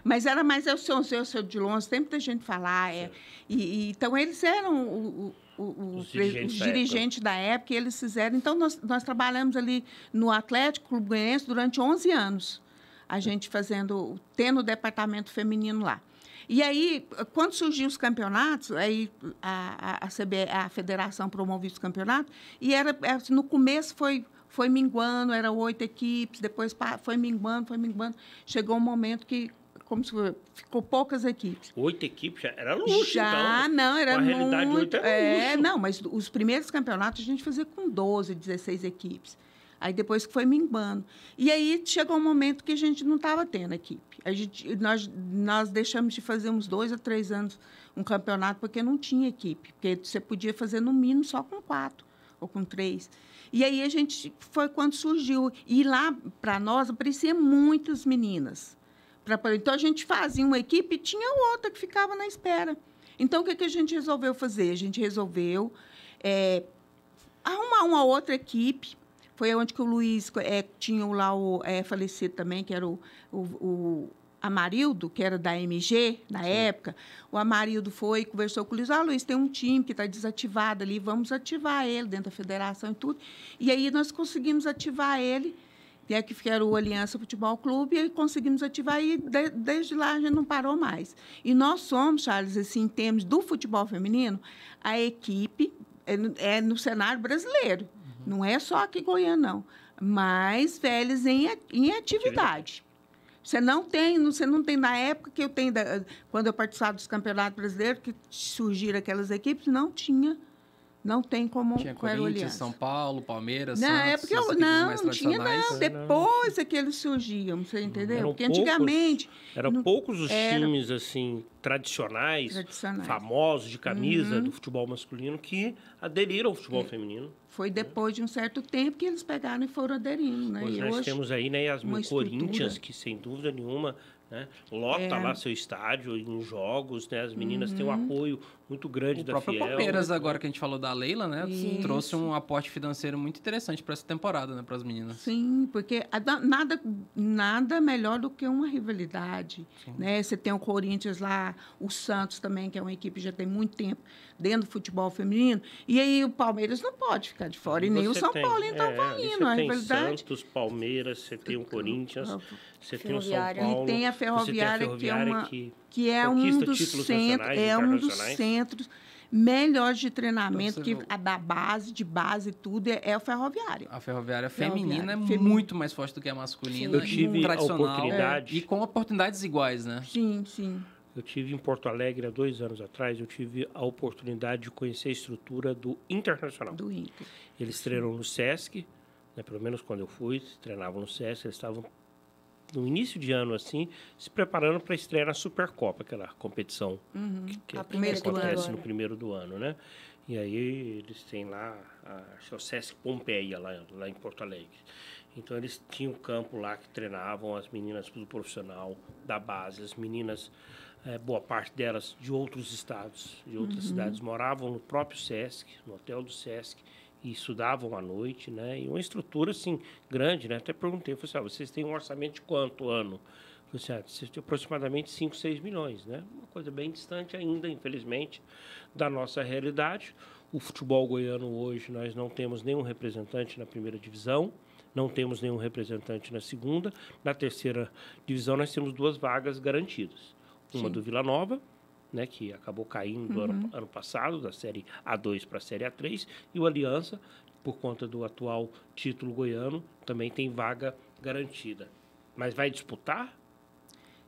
mas era mais é o seu eu é o seu Odilon. sempre tem gente falar. É, e, e, então, eles eram o, o, o, os, dirigentes, da, época. da época, eles fizeram. Então, nós, nós trabalhamos ali no Atlético Clube Goianiense durante 11 anos a gente fazendo, tendo o departamento feminino lá. E aí, quando surgiu os campeonatos, aí a, a, a, CB, a federação promovia os campeonatos, e era, é, assim, no começo foi, foi minguando, eram oito equipes, depois foi minguando, foi minguando. Chegou um momento que como se ficou poucas equipes. Oito equipes já era luxo, já, então. Né? não, era a muito. A realidade oito era é, luxo. Não, mas os primeiros campeonatos a gente fazia com 12, 16 equipes. Aí depois que foi minguando. E aí chegou um momento que a gente não estava tendo equipe. A gente, nós, nós deixamos de fazer uns dois a três anos um campeonato porque não tinha equipe. Porque você podia fazer no mínimo só com quatro ou com três. E aí a gente foi quando surgiu. E lá, para nós, apareciam muitas meninas. Pra, então a gente fazia uma equipe e tinha outra que ficava na espera. Então o que, que a gente resolveu fazer? A gente resolveu é, arrumar uma outra equipe foi onde que o Luiz é, tinha lá o é, falecido também, que era o, o, o Amarildo, que era da MG na Sim. época, o Amarildo foi e conversou com o Luiz. Ah, Luiz, tem um time que está desativado ali, vamos ativar ele dentro da federação e tudo. E aí nós conseguimos ativar ele, que é que era o Aliança Futebol Clube, e aí conseguimos ativar e de, desde lá a gente não parou mais. E nós somos, Charles, assim, em termos do futebol feminino, a equipe é, é no cenário brasileiro. Não é só aqui em Goiânia, não. Mas velhos em, em atividade. Você não tem, você não tem na época que eu tenho, quando eu participava dos campeonatos brasileiros, que surgiram aquelas equipes, não tinha não tem como. Tinha Corinthians, São Paulo, Palmeiras, não, é Santos, é porque eu, não, não tinha é, não. Depois é que eles surgiam, você uhum. entendeu? Eram porque antigamente poucos, eram poucos os era... times assim tradicionais, tradicionais, famosos de camisa uhum. do futebol masculino que aderiram ao futebol é. feminino. Foi né? depois de um certo tempo que eles pegaram e foram aderindo, né? Pois e nós hoje, temos aí, né, as Corinthians que sem dúvida nenhuma né? Lota é. lá seu estádio, em jogos, né? As meninas uhum. têm o uhum. apoio muito grande o da próprio Fiel. Palmeiras agora que a gente falou da Leila, né? Isso. Trouxe um aporte financeiro muito interessante para essa temporada, né, para as meninas. Sim, porque nada nada melhor do que uma rivalidade, Sim. né? Você tem o Corinthians lá, o Santos também, que é uma equipe que já tem muito tempo dentro do futebol feminino, e aí o Palmeiras não pode ficar de fora e nem o São tem, Paulo então é, tá vai indo, a rivalidade. Santos, Palmeiras, você tem o Corinthians, você tem o São Paulo, e tem a Ferroviária, tem a ferroviária que é uma que que é um dos centros, é um dos centros melhores de treinamento então, que a da base, de base tudo é, é o ferroviário. A ferroviária é feminina é muito mais forte do que a masculina. Sim, eu tive tradicional, a oportunidade e com oportunidades iguais, né? Sim, sim. Eu tive em Porto Alegre há dois anos atrás, eu tive a oportunidade de conhecer a estrutura do Internacional. Do Inter. Eles treinam no Sesc, né, pelo menos quando eu fui, treinavam no Sesc, eles estavam no início de ano assim, se preparando para a na Supercopa, aquela competição uhum. que, que, que acontece no né? primeiro do ano, né? E aí eles têm lá, acho que é o Sesc Pompeia, lá, lá em Porto Alegre. Então eles tinham um campo lá que treinavam as meninas do profissional, da base, as meninas, é, boa parte delas de outros estados, de outras uhum. cidades, moravam no próprio Sesc, no hotel do Sesc, e estudavam à noite, né? E uma estrutura, assim, grande, né? Até perguntei, falei assim, ah, vocês têm um orçamento de quanto ano? Eu falei assim, ah, aproximadamente 5, 6 milhões, né? Uma coisa bem distante ainda, infelizmente, da nossa realidade. O futebol goiano hoje, nós não temos nenhum representante na primeira divisão, não temos nenhum representante na segunda. Na terceira divisão, nós temos duas vagas garantidas. Uma Sim. do Vila Nova, né, que acabou caindo uhum. ano, ano passado, da Série A2 para a Série A3, e o Aliança, por conta do atual título goiano, também tem vaga garantida. Mas vai disputar?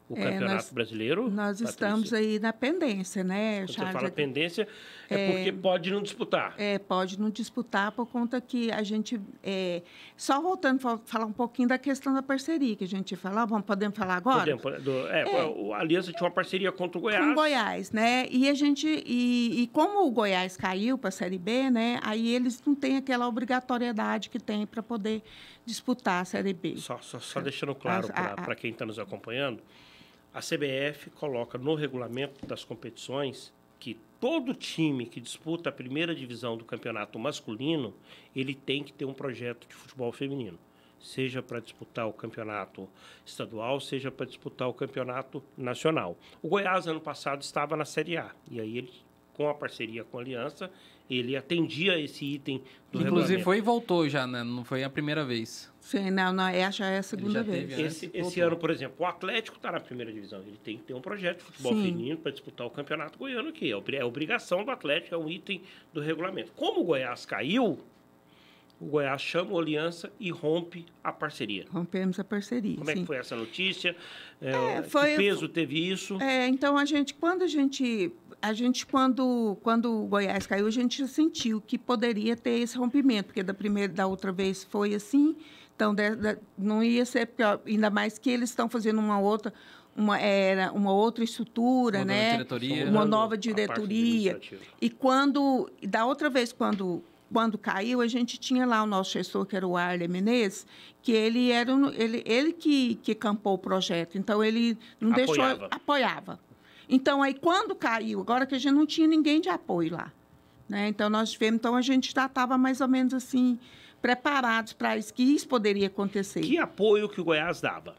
o é, Campeonato nós, Brasileiro? Nós Patrícia. estamos aí na pendência, né, Quando Charles? Você fala pendência, é, é, porque pode não disputar. É, pode não disputar por conta que a gente... É, só voltando para falar um pouquinho da questão da parceria que a gente falou, vamos, podemos falar agora? Podemos. Do, é, é. A Aliança tinha uma parceria contra o Goiás. Com o Goiás, né? E a gente... E, e como o Goiás caiu para a Série B, né? Aí eles não têm aquela obrigatoriedade que tem para poder disputar a Série B. Só, só, só deixando claro para quem está nos acompanhando... A CBF coloca no regulamento das competições que todo time que disputa a primeira divisão do campeonato masculino, ele tem que ter um projeto de futebol feminino, seja para disputar o campeonato estadual, seja para disputar o campeonato nacional. O Goiás ano passado estava na Série A e aí ele com a parceria com a Aliança, ele atendia esse item do Inclusive foi e voltou já, né? Não foi a primeira vez. Sim, não, não é, já é a segunda vez. Teve, né? esse, esse ano, por exemplo, o Atlético está na primeira divisão. Ele tem que ter um projeto de futebol Sim. feminino para disputar o Campeonato Goiano, que é, é obrigação do Atlético, é um item do regulamento. Como o Goiás caiu, o Goiás chama o Aliança e rompe a parceria. Rompemos a parceria. Como sim. é que foi essa notícia? É, é, foi, que peso teve isso? É, então a gente, quando a gente a gente, quando, quando o Goiás caiu, a gente sentiu que poderia ter esse rompimento, porque da primeira da outra vez foi assim, então de, de, não ia ser pior, ainda mais que eles estão fazendo uma outra uma era uma outra estrutura, uma né? Nova diretoria, uma nova diretoria. E quando da outra vez quando quando caiu, a gente tinha lá o nosso gestor, que era o Arlen Menezes, que ele era ele, ele que, que campou o projeto. Então, ele não apoiava. deixou. Apoiava. Então, aí, quando caiu, agora que a gente não tinha ninguém de apoio lá. Né? Então, nós tivemos, então a gente já estava mais ou menos assim, preparados para isso, que isso poderia acontecer. Que apoio que o Goiás dava?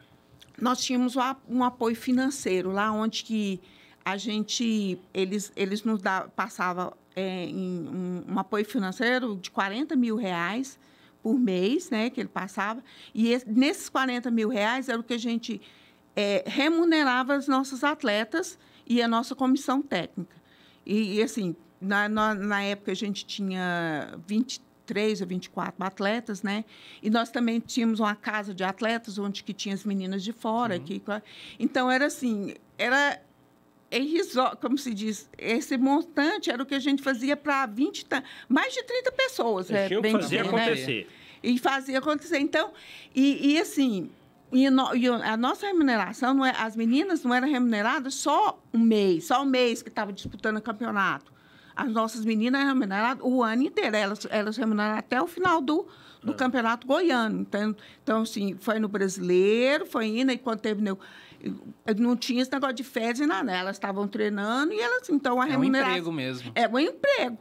Nós tínhamos um apoio financeiro lá, onde que a gente, eles, eles nos dava, passava é, um, um apoio financeiro de 40 mil reais por mês, né, que ele passava, e esse, nesses 40 mil reais era o que a gente é, remunerava as nossas atletas e a nossa comissão técnica. E, e assim, na, na, na, época a gente tinha 23 ou 24 atletas, né? E nós também tínhamos uma casa de atletas onde que tinha as meninas de fora. Uhum. então, era assim, era como se diz, esse montante era o que a gente fazia para 20, mais de 30 pessoas. É, bem fazia dizer, né? acontecer. Né? E fazia acontecer. Então, e, e assim, e a nossa remuneração, não é, as meninas não eram remuneradas só um mês, só um mês que estava disputando o campeonato. As nossas meninas eram remuneradas o ano inteiro, elas, elas remuneraram até o final do, do é. campeonato goiano. Então, então, assim, foi no brasileiro, foi indo, e quando teve. não tinha esse negócio de férias e nada, elas estavam treinando e elas, então, a remuneração. É um emprego mesmo. É um emprego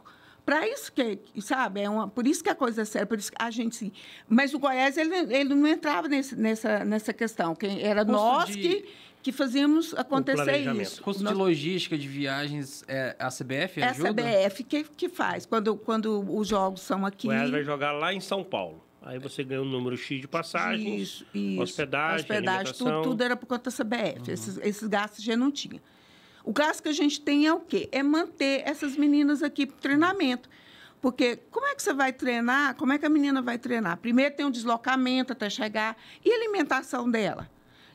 para isso que, sabe, é uma, por isso que a coisa é séria, por isso a gente sim. Mas o Goiás, ele, ele não entrava nesse, nessa, nessa questão. Quem, era Custo nós de... que, que fazíamos acontecer isso. Custo nós... de logística de viagens, é, a CBF ajuda? É a CBF que, que faz, quando, quando os jogos são aqui. O Goiás vai jogar lá em São Paulo. Aí você ganha um número X de passagens, isso, isso. hospedagem, hospedagem tudo, tudo, era por conta da CBF. Uhum. Esses, esses gastos já não tinha. O gasto que a gente tem é o quê? É manter essas meninas aqui para treinamento. Porque como é que você vai treinar? Como é que a menina vai treinar? Primeiro tem um deslocamento até chegar e a alimentação dela.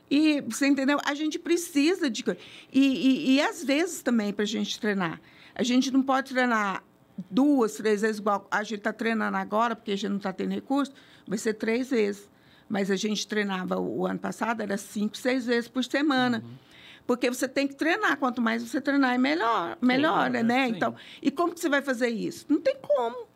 E você entendeu? A gente precisa de. E, e, e às vezes também para a gente treinar. A gente não pode treinar duas, três vezes igual a gente está treinando agora, porque a gente não está tendo recurso, vai ser três vezes. Mas a gente treinava o, ano passado, era cinco, seis vezes por semana. Uhum. Porque você tem que treinar. Quanto mais você treinar, é melhor, melhor sim, é, né? Sim. Então, e como que você vai fazer isso? Não tem como.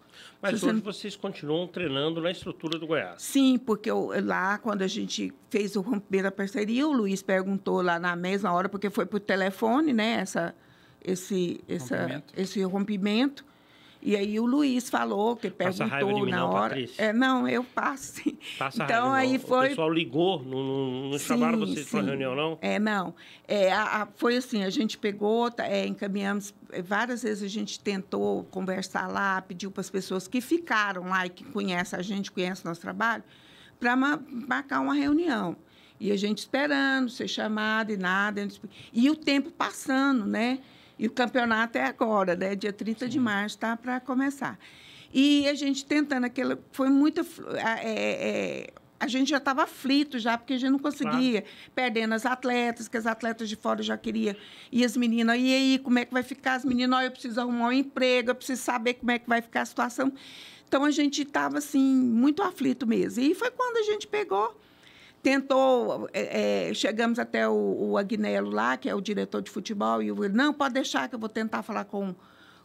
Mas hoje vocês continuam treinando na estrutura do Goiás. Sim, porque eu, lá, quando a gente fez o romper da parceria, o Luiz perguntou lá na mesma hora, porque foi por telefone, né, essa, esse, essa, rompimento. esse rompimento. E aí o Luiz falou, que perguntou raiva de mim, na hora. É, não, eu passo. Passa então raiva, aí não. foi. O pessoal ligou, não, não, não sim, chamaram vocês para reunião, não? É, não. É, a, a, foi assim, a gente pegou, tá, é, encaminhamos, é, várias vezes a gente tentou conversar lá, pediu para as pessoas que ficaram lá e que conhecem a gente, conhecem o nosso trabalho, para marcar uma reunião. E a gente esperando ser chamada e nada. E o tempo passando, né? E o campeonato é agora, né? Dia 30 Sim. de março está para começar. E a gente tentando aquela. Foi muito. É, é, a gente já estava aflito já, porque a gente não conseguia, claro. perdendo as atletas, que as atletas de fora já queriam, e as meninas, e aí, como é que vai ficar as meninas? Oh, eu preciso arrumar um emprego, eu preciso saber como é que vai ficar a situação. Então, a gente estava, assim, muito aflito mesmo. E foi quando a gente pegou tentou, é, é, chegamos até o, o, Agnello lá, que é o diretor de futebol, e ele, não, pode deixar que eu vou tentar falar com,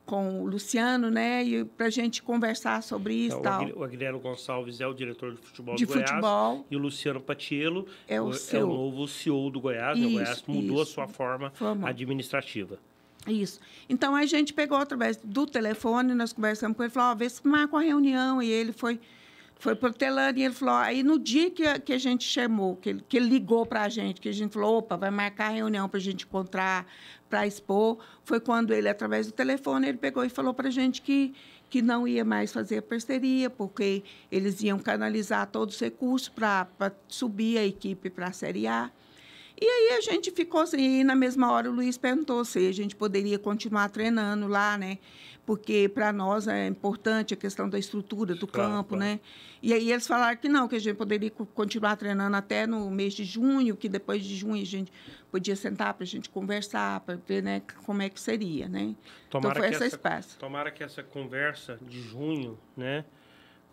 com o Luciano, né, e para a gente conversar sobre isso então, tal. O Agnello Gonçalves é o diretor de futebol de do futebol, e o Luciano Patiello é o, é o novo CEO do Goiás, isso, né, o Goiás mudou isso. a sua forma Vamos. administrativa. Isso. Então a gente pegou através do telefone, nós conversamos com ele, falou: oh, vê se marca uma reunião. E ele foi foi para Telândia e ele falou, aí no dia que a, que a gente chamou, que ele, que ele ligou para a gente, que a gente falou, opa, vai marcar reunião para a gente encontrar, para expor, foi quando ele, através do telefone, ele pegou e falou para a gente que, que não ia mais fazer a parceria, porque eles iam canalizar todos os recursos para subir a equipe para a Série A. E aí a gente ficou assim, e na mesma hora o Luiz perguntou se a gente poderia continuar treinando lá, né? Porque para nós é importante a questão da estrutura do claro, campo, claro. né? E aí eles falaram que não, que a gente poderia continuar treinando até no mês de junho, que depois de junho a gente podia sentar para a gente conversar, para ver né, como é que seria, né? Então tomara então foi essa, espécie. Tomara que essa conversa de junho, né?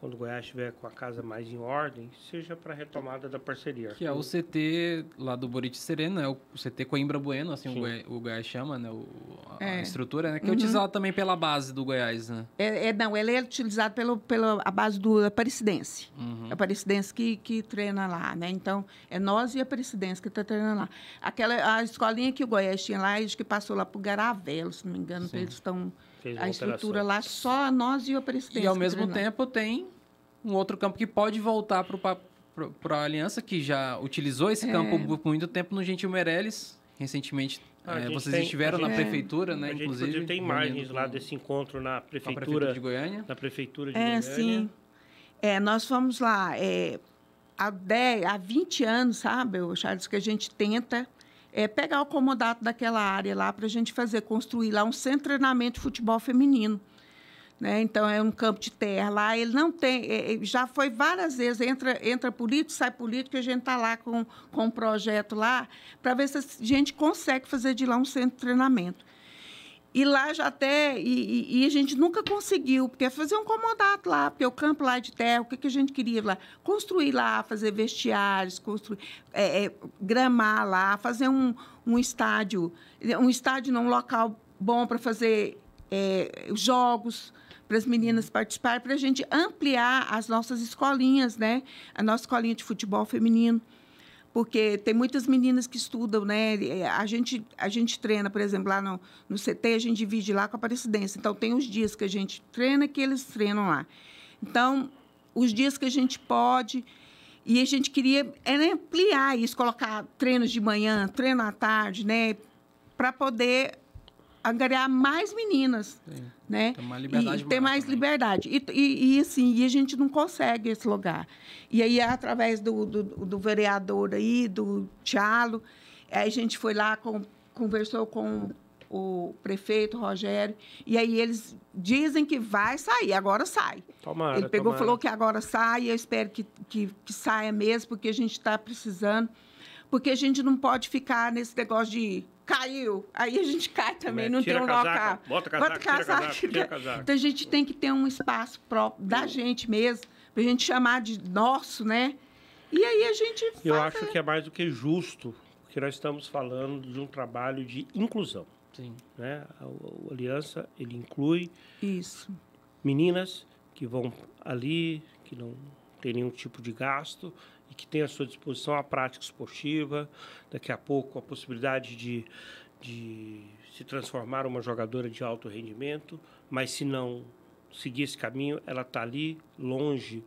quando o Goiás estiver com a casa mais em ordem, seja para retomada da parceria. Que é o CT lá do Borite Serena, é né? o CT Coimbra Bueno, assim o Goiás, o Goiás, chama, né? O, a, é. estrutura, né? Que é uhum. utilizado também pela base do Goiás, né? É, é não, ele é utilizado pelo, pela a base do Aparecidense. Uhum. É Aparecidense que, que treina lá, né? Então, é nós e a Aparecidense que está treinando lá. Aquela, a escolinha que o Goiás tinha lá, acho que passou lá para o Garavelo, se não me engano, eles estão a estrutura lá, só nós e a presidência. E ao mesmo tempo tem um outro campo que pode voltar para a aliança, que já utilizou esse é. campo por muito tempo no Gentil Meirelles, recentemente é, vocês tem, estiveram gente, na prefeitura, é, né? A gente, inclusive, inclusive tem imagens lá desse encontro na prefeitura, prefeitura de Goiânia. Na prefeitura de é, Goiânia. Sim. É, nós fomos lá é, há, há 20 anos, sabe, o Charles, que a gente tenta é, pegar o comodato daquela área lá para a gente fazer, construir lá um centro de treinamento de futebol feminino. Né? Então, é um campo de terra lá. Ele não tem. É, é já foi várias vezes, entra, entra político, sai político, a gente está lá com, com um projeto lá, para ver se a gente consegue fazer de lá um centro de treinamento. E lá já até. E, e, e, a gente nunca conseguiu, porque é fazer um comodato lá, porque é o campo lá de terra, o que, que a gente queria lá? Construir lá, fazer vestiários, construir, é, é, gramar lá, fazer um, um estádio, um estádio num local bom para fazer é, jogos para as meninas participarem, para a gente ampliar as nossas escolinhas, né? A nossa escolinha de futebol feminino porque tem muitas meninas que estudam, né? Eh, a gente, a gente treina, por exemplo, lá no, no CT, a gente divide lá com a Aparecidência. Então, tem os dias que a gente treina que eles treinam lá. Então, os dias que a gente pode. E a gente queria é, né, ampliar isso, colocar treinos de manhã, treino à tarde, né? Para poder angariar mais meninas, Sim. né? Tem mais liberdade. E, ter mais também. liberdade. E, e, e, assim, e a gente não consegue esse lugar. E aí, através do, do, do vereador aí, do Tialo, a gente foi lá, com, conversou com o prefeito Rogério, e aí eles dizem que vai sair, agora sai. Tomara, Ele pegou falou que agora sai, eu espero que, que, que saia mesmo, porque a gente está precisando, porque a gente não pode ficar nesse negócio de caiu. Aí a gente cai também, é, não tira tem um casaca, local. Bota casaca, bota casaca, tira casaca, tira casaca. Então a gente tem que ter um espaço próprio da gente mesmo, para a gente chamar de nosso, né? E aí a gente. Eu faz, acho né? que é mais do que justo, porque nós estamos falando de um trabalho de inclusão. Sim. Né? A, a, a aliança, ele inclui. Isso. Meninas que vão ali, que não tem nenhum tipo de gasto, e que tem à sua disposição a prática esportiva, daqui a pouco a possibilidade de, de se transformar uma jogadora de alto rendimento, mas se não seguir esse caminho, ela está ali, longe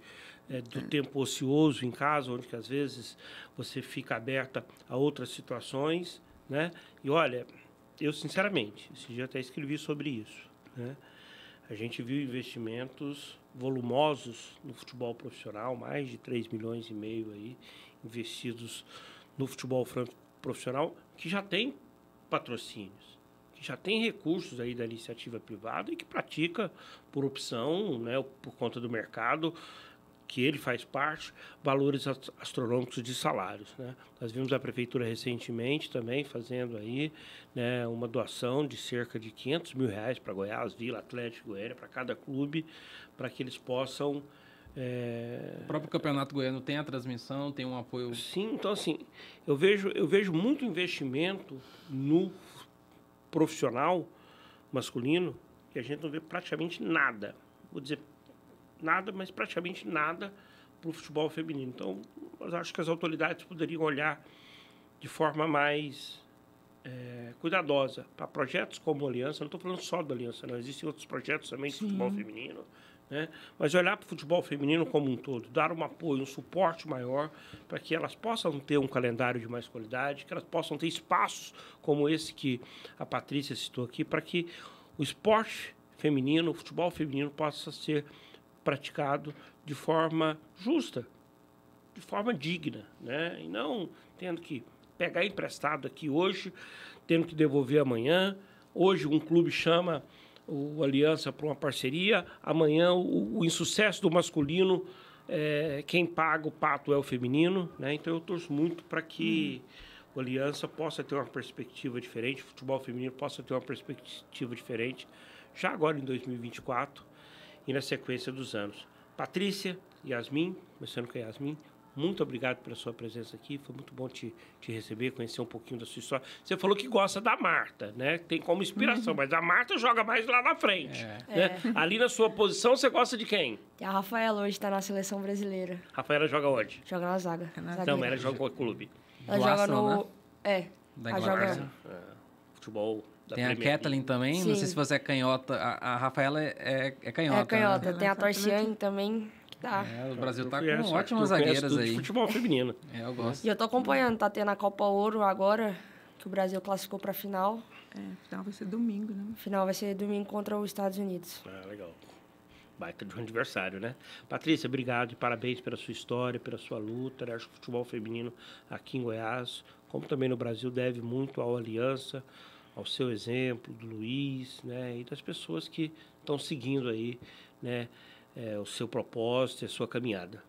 é, do hum. tempo ocioso em casa, onde que às vezes você fica aberta a outras situações, né? E olha, eu sinceramente, esse dia até escrevi sobre isso, né? A gente viu investimentos volumosos no futebol profissional, mais de 3 milhões e meio aí investidos no futebol profissional, que já tem patrocínios, que já tem recursos aí da iniciativa privada e que pratica por opção, né, por conta do mercado, que ele faz parte, valores astronômicos de salários. Né? Nós vimos a prefeitura recentemente também fazendo aí né, uma doação de cerca de 500 mil reais para Goiás, Vila Atlético Goiânia, para cada clube, para que eles possam é... O próprio Campeonato Goiano tem a transmissão, tem um apoio. Sim, então assim, eu vejo, eu vejo muito investimento no profissional masculino que a gente não vê praticamente nada. Vou dizer nada, mas praticamente nada para o futebol feminino. Então, eu acho que as autoridades poderiam olhar de forma mais é, cuidadosa para projetos como a Aliança. Não estou falando só da Aliança, não. Existem outros projetos também de Sim. futebol feminino. Né? Mas olhar para o futebol feminino como um todo, dar um apoio, um suporte maior para que elas possam ter um calendário de mais qualidade, que elas possam ter espaços como esse que a Patrícia citou aqui, para que o esporte feminino, o futebol feminino possa ser praticado de forma justa, de forma digna, né? E não tendo que pegar emprestado aqui hoje, tendo que devolver amanhã. Hoje um clube chama o Aliança para uma parceria, amanhã o, o insucesso do masculino é, quem paga o pato é o feminino, né? Então eu torço muito para que hum. o Aliança possa ter uma perspectiva diferente, o futebol feminino possa ter uma perspectiva diferente já agora em 2024, e na sequência dos anos. Patrícia, Yasmin, começando com Yasmin, muito obrigado pela sua presença aqui. Foi muito bom te, te receber, conhecer um pouquinho da sua história. Você falou que gosta da Marta, né? Tem como inspiração, uhum. mas a Marta joga mais lá na frente. É. Né? É. Ali na sua posição, você gosta de quem? A Rafaela hoje está na seleção brasileira. A Rafaela joga onde? Joga na zaga. É Zagueira. Não, ela joga com o clube. Ela Boação, joga no. Né? É. Da ela joga... É. Futebol da tem a Kathleen também, Sim. não sei se você é canhota. A, a Rafaela é, é, é canhota. É canhota, né? tem a Torciane tá também. Tá. É, o Brasil tá conheço, com é, ótimas zagueiras aí. De futebol feminino. É, eu gosto. E eu tô acompanhando, tá tendo a Copa Ouro agora, que o Brasil classificou pra final. É, final vai ser domingo, né? Final vai ser domingo contra os Estados Unidos. Ah, legal. Baita de um adversário, né? Patrícia, obrigado e parabéns pela sua história, pela sua luta. Né? Acho que o futebol feminino aqui em Goiás, como também no Brasil, deve muito à aliança, ao seu exemplo, do Luiz, né, e das pessoas que estão seguindo aí, né, é, o seu propósito e a sua caminhada.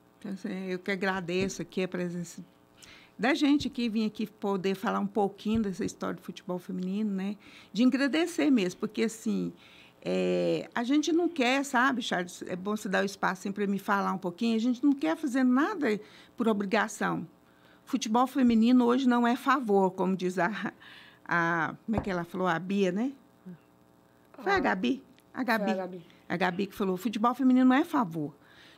É, eu que agradeço aqui a presença da gente que vim aqui poder falar um pouquinho dessa história do futebol feminino, né, de agradecer mesmo, porque assim, é, a gente não quer, sabe, Charles? É bom você dar o espaço assim para me falar um pouquinho. A gente não quer fazer nada por obrigação. Futebol feminino hoje não é favor, como diz a, a. Como é que ela falou? A Bia, né? Foi a ah. Gabi? A Gabi. A Gabi. a Gabi que falou: futebol feminino não é favor.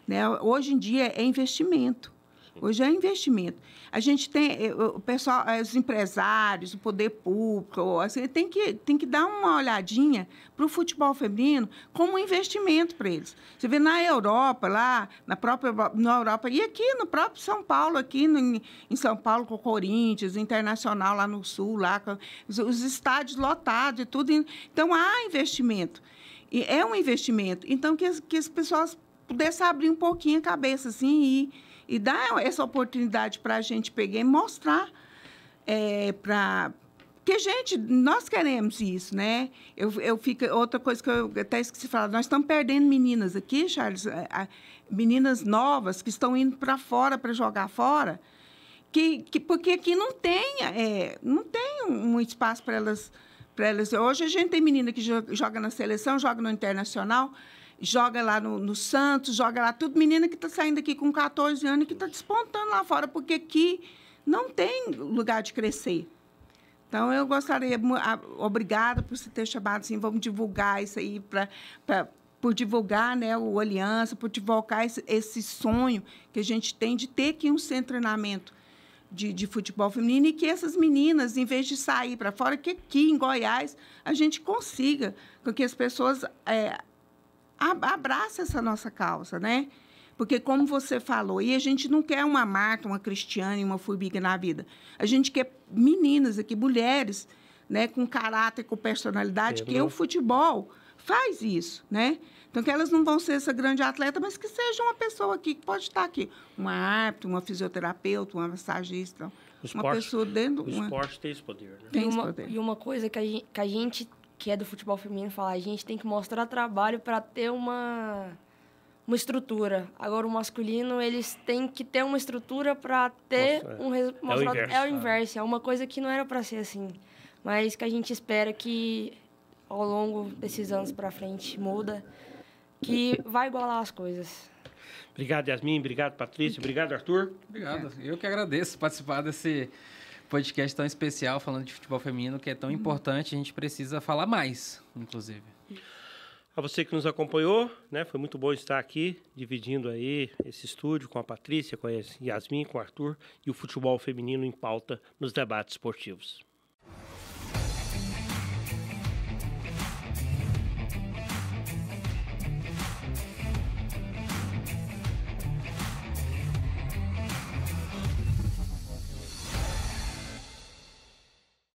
Né? Hoje em dia é investimento. Hoje é investimento. A gente tem eh, o pessoal, eh, os empresários, o poder público, assim, tem que tem que dar uma olhadinha para o futebol feminino como um investimento para eles. Você vê na Europa lá, na própria na Europa e aqui no próprio São Paulo, aqui no, em São Paulo com o Corinthians, Internacional lá no Sul, lá com, os, os estádios lotados e tudo. Então há investimento. E é um investimento. Então que que as pessoas pudessem abrir um pouquinho a cabeça assim e e dar essa oportunidade para a gente pegar e mostrar é, para que gente, nós queremos isso, né? Eu, eu fico, outra coisa que eu até esqueci de falar, nós estamos perdendo meninas aqui, Charles, é, meninas novas que estão indo para fora, para jogar fora, que, que, porque aqui não tem, é, não tem um espaço para elas, para elas. Hoje a gente tem menina que joga na seleção, joga no internacional, joga lá no, no Santos, joga lá tudo. Menina que está saindo aqui com 14 anos que está despontando lá fora, porque aqui não tem lugar de crescer. Então, eu gostaria, obrigada por você ter chamado assim, vamos divulgar isso aí, pra, pra, por divulgar né, o Aliança, por divulgar esse, esse sonho que a gente tem de ter aqui um centro de treinamento de, de futebol feminino e que essas meninas, em vez de sair para fora, que aqui em Goiás a gente consiga com que as pessoas é, abraça essa nossa causa, né? Porque, como você falou, e a gente não quer uma Marta, uma Cristiane, uma fubica na vida. A gente quer meninas aqui, mulheres, né, com caráter, com personalidade, que o futebol faz isso, né? Então, que elas não vão ser essa grande atleta, mas que seja uma pessoa aqui, que pode estar aqui. Uma arte, uma fisioterapeuta, uma massagista, o uma esporte, pessoa dentro... O uma... esporte tem esse poder, né? Tem e, uma, esse poder. e uma coisa que a gente, que a gente que é do futebol feminino, falar a gente tem que mostrar trabalho para ter uma uma estrutura. Agora o masculino eles têm que ter uma estrutura para ter Nossa, é. um resultado. É, o inverso. É, o né? inverso, é uma coisa que não era para ser assim, mas que a gente espera que ao longo desses anos para frente muda, que vai igualar as coisas. Obrigado, Yasmin. Obrigado, Patrícia. Obrigado, Arthur. Obrigado. Eu que agradeço participar desse podcast tão especial falando de futebol feminino que é tão uhum. importante, a gente precisa falar mais, inclusive. A você que nos acompanhou, né? Foi muito bom estar aqui dividindo aí esse estúdio com a Patrícia, com a Yasmin, com o Arthur e o futebol feminino em pauta nos debates esportivos.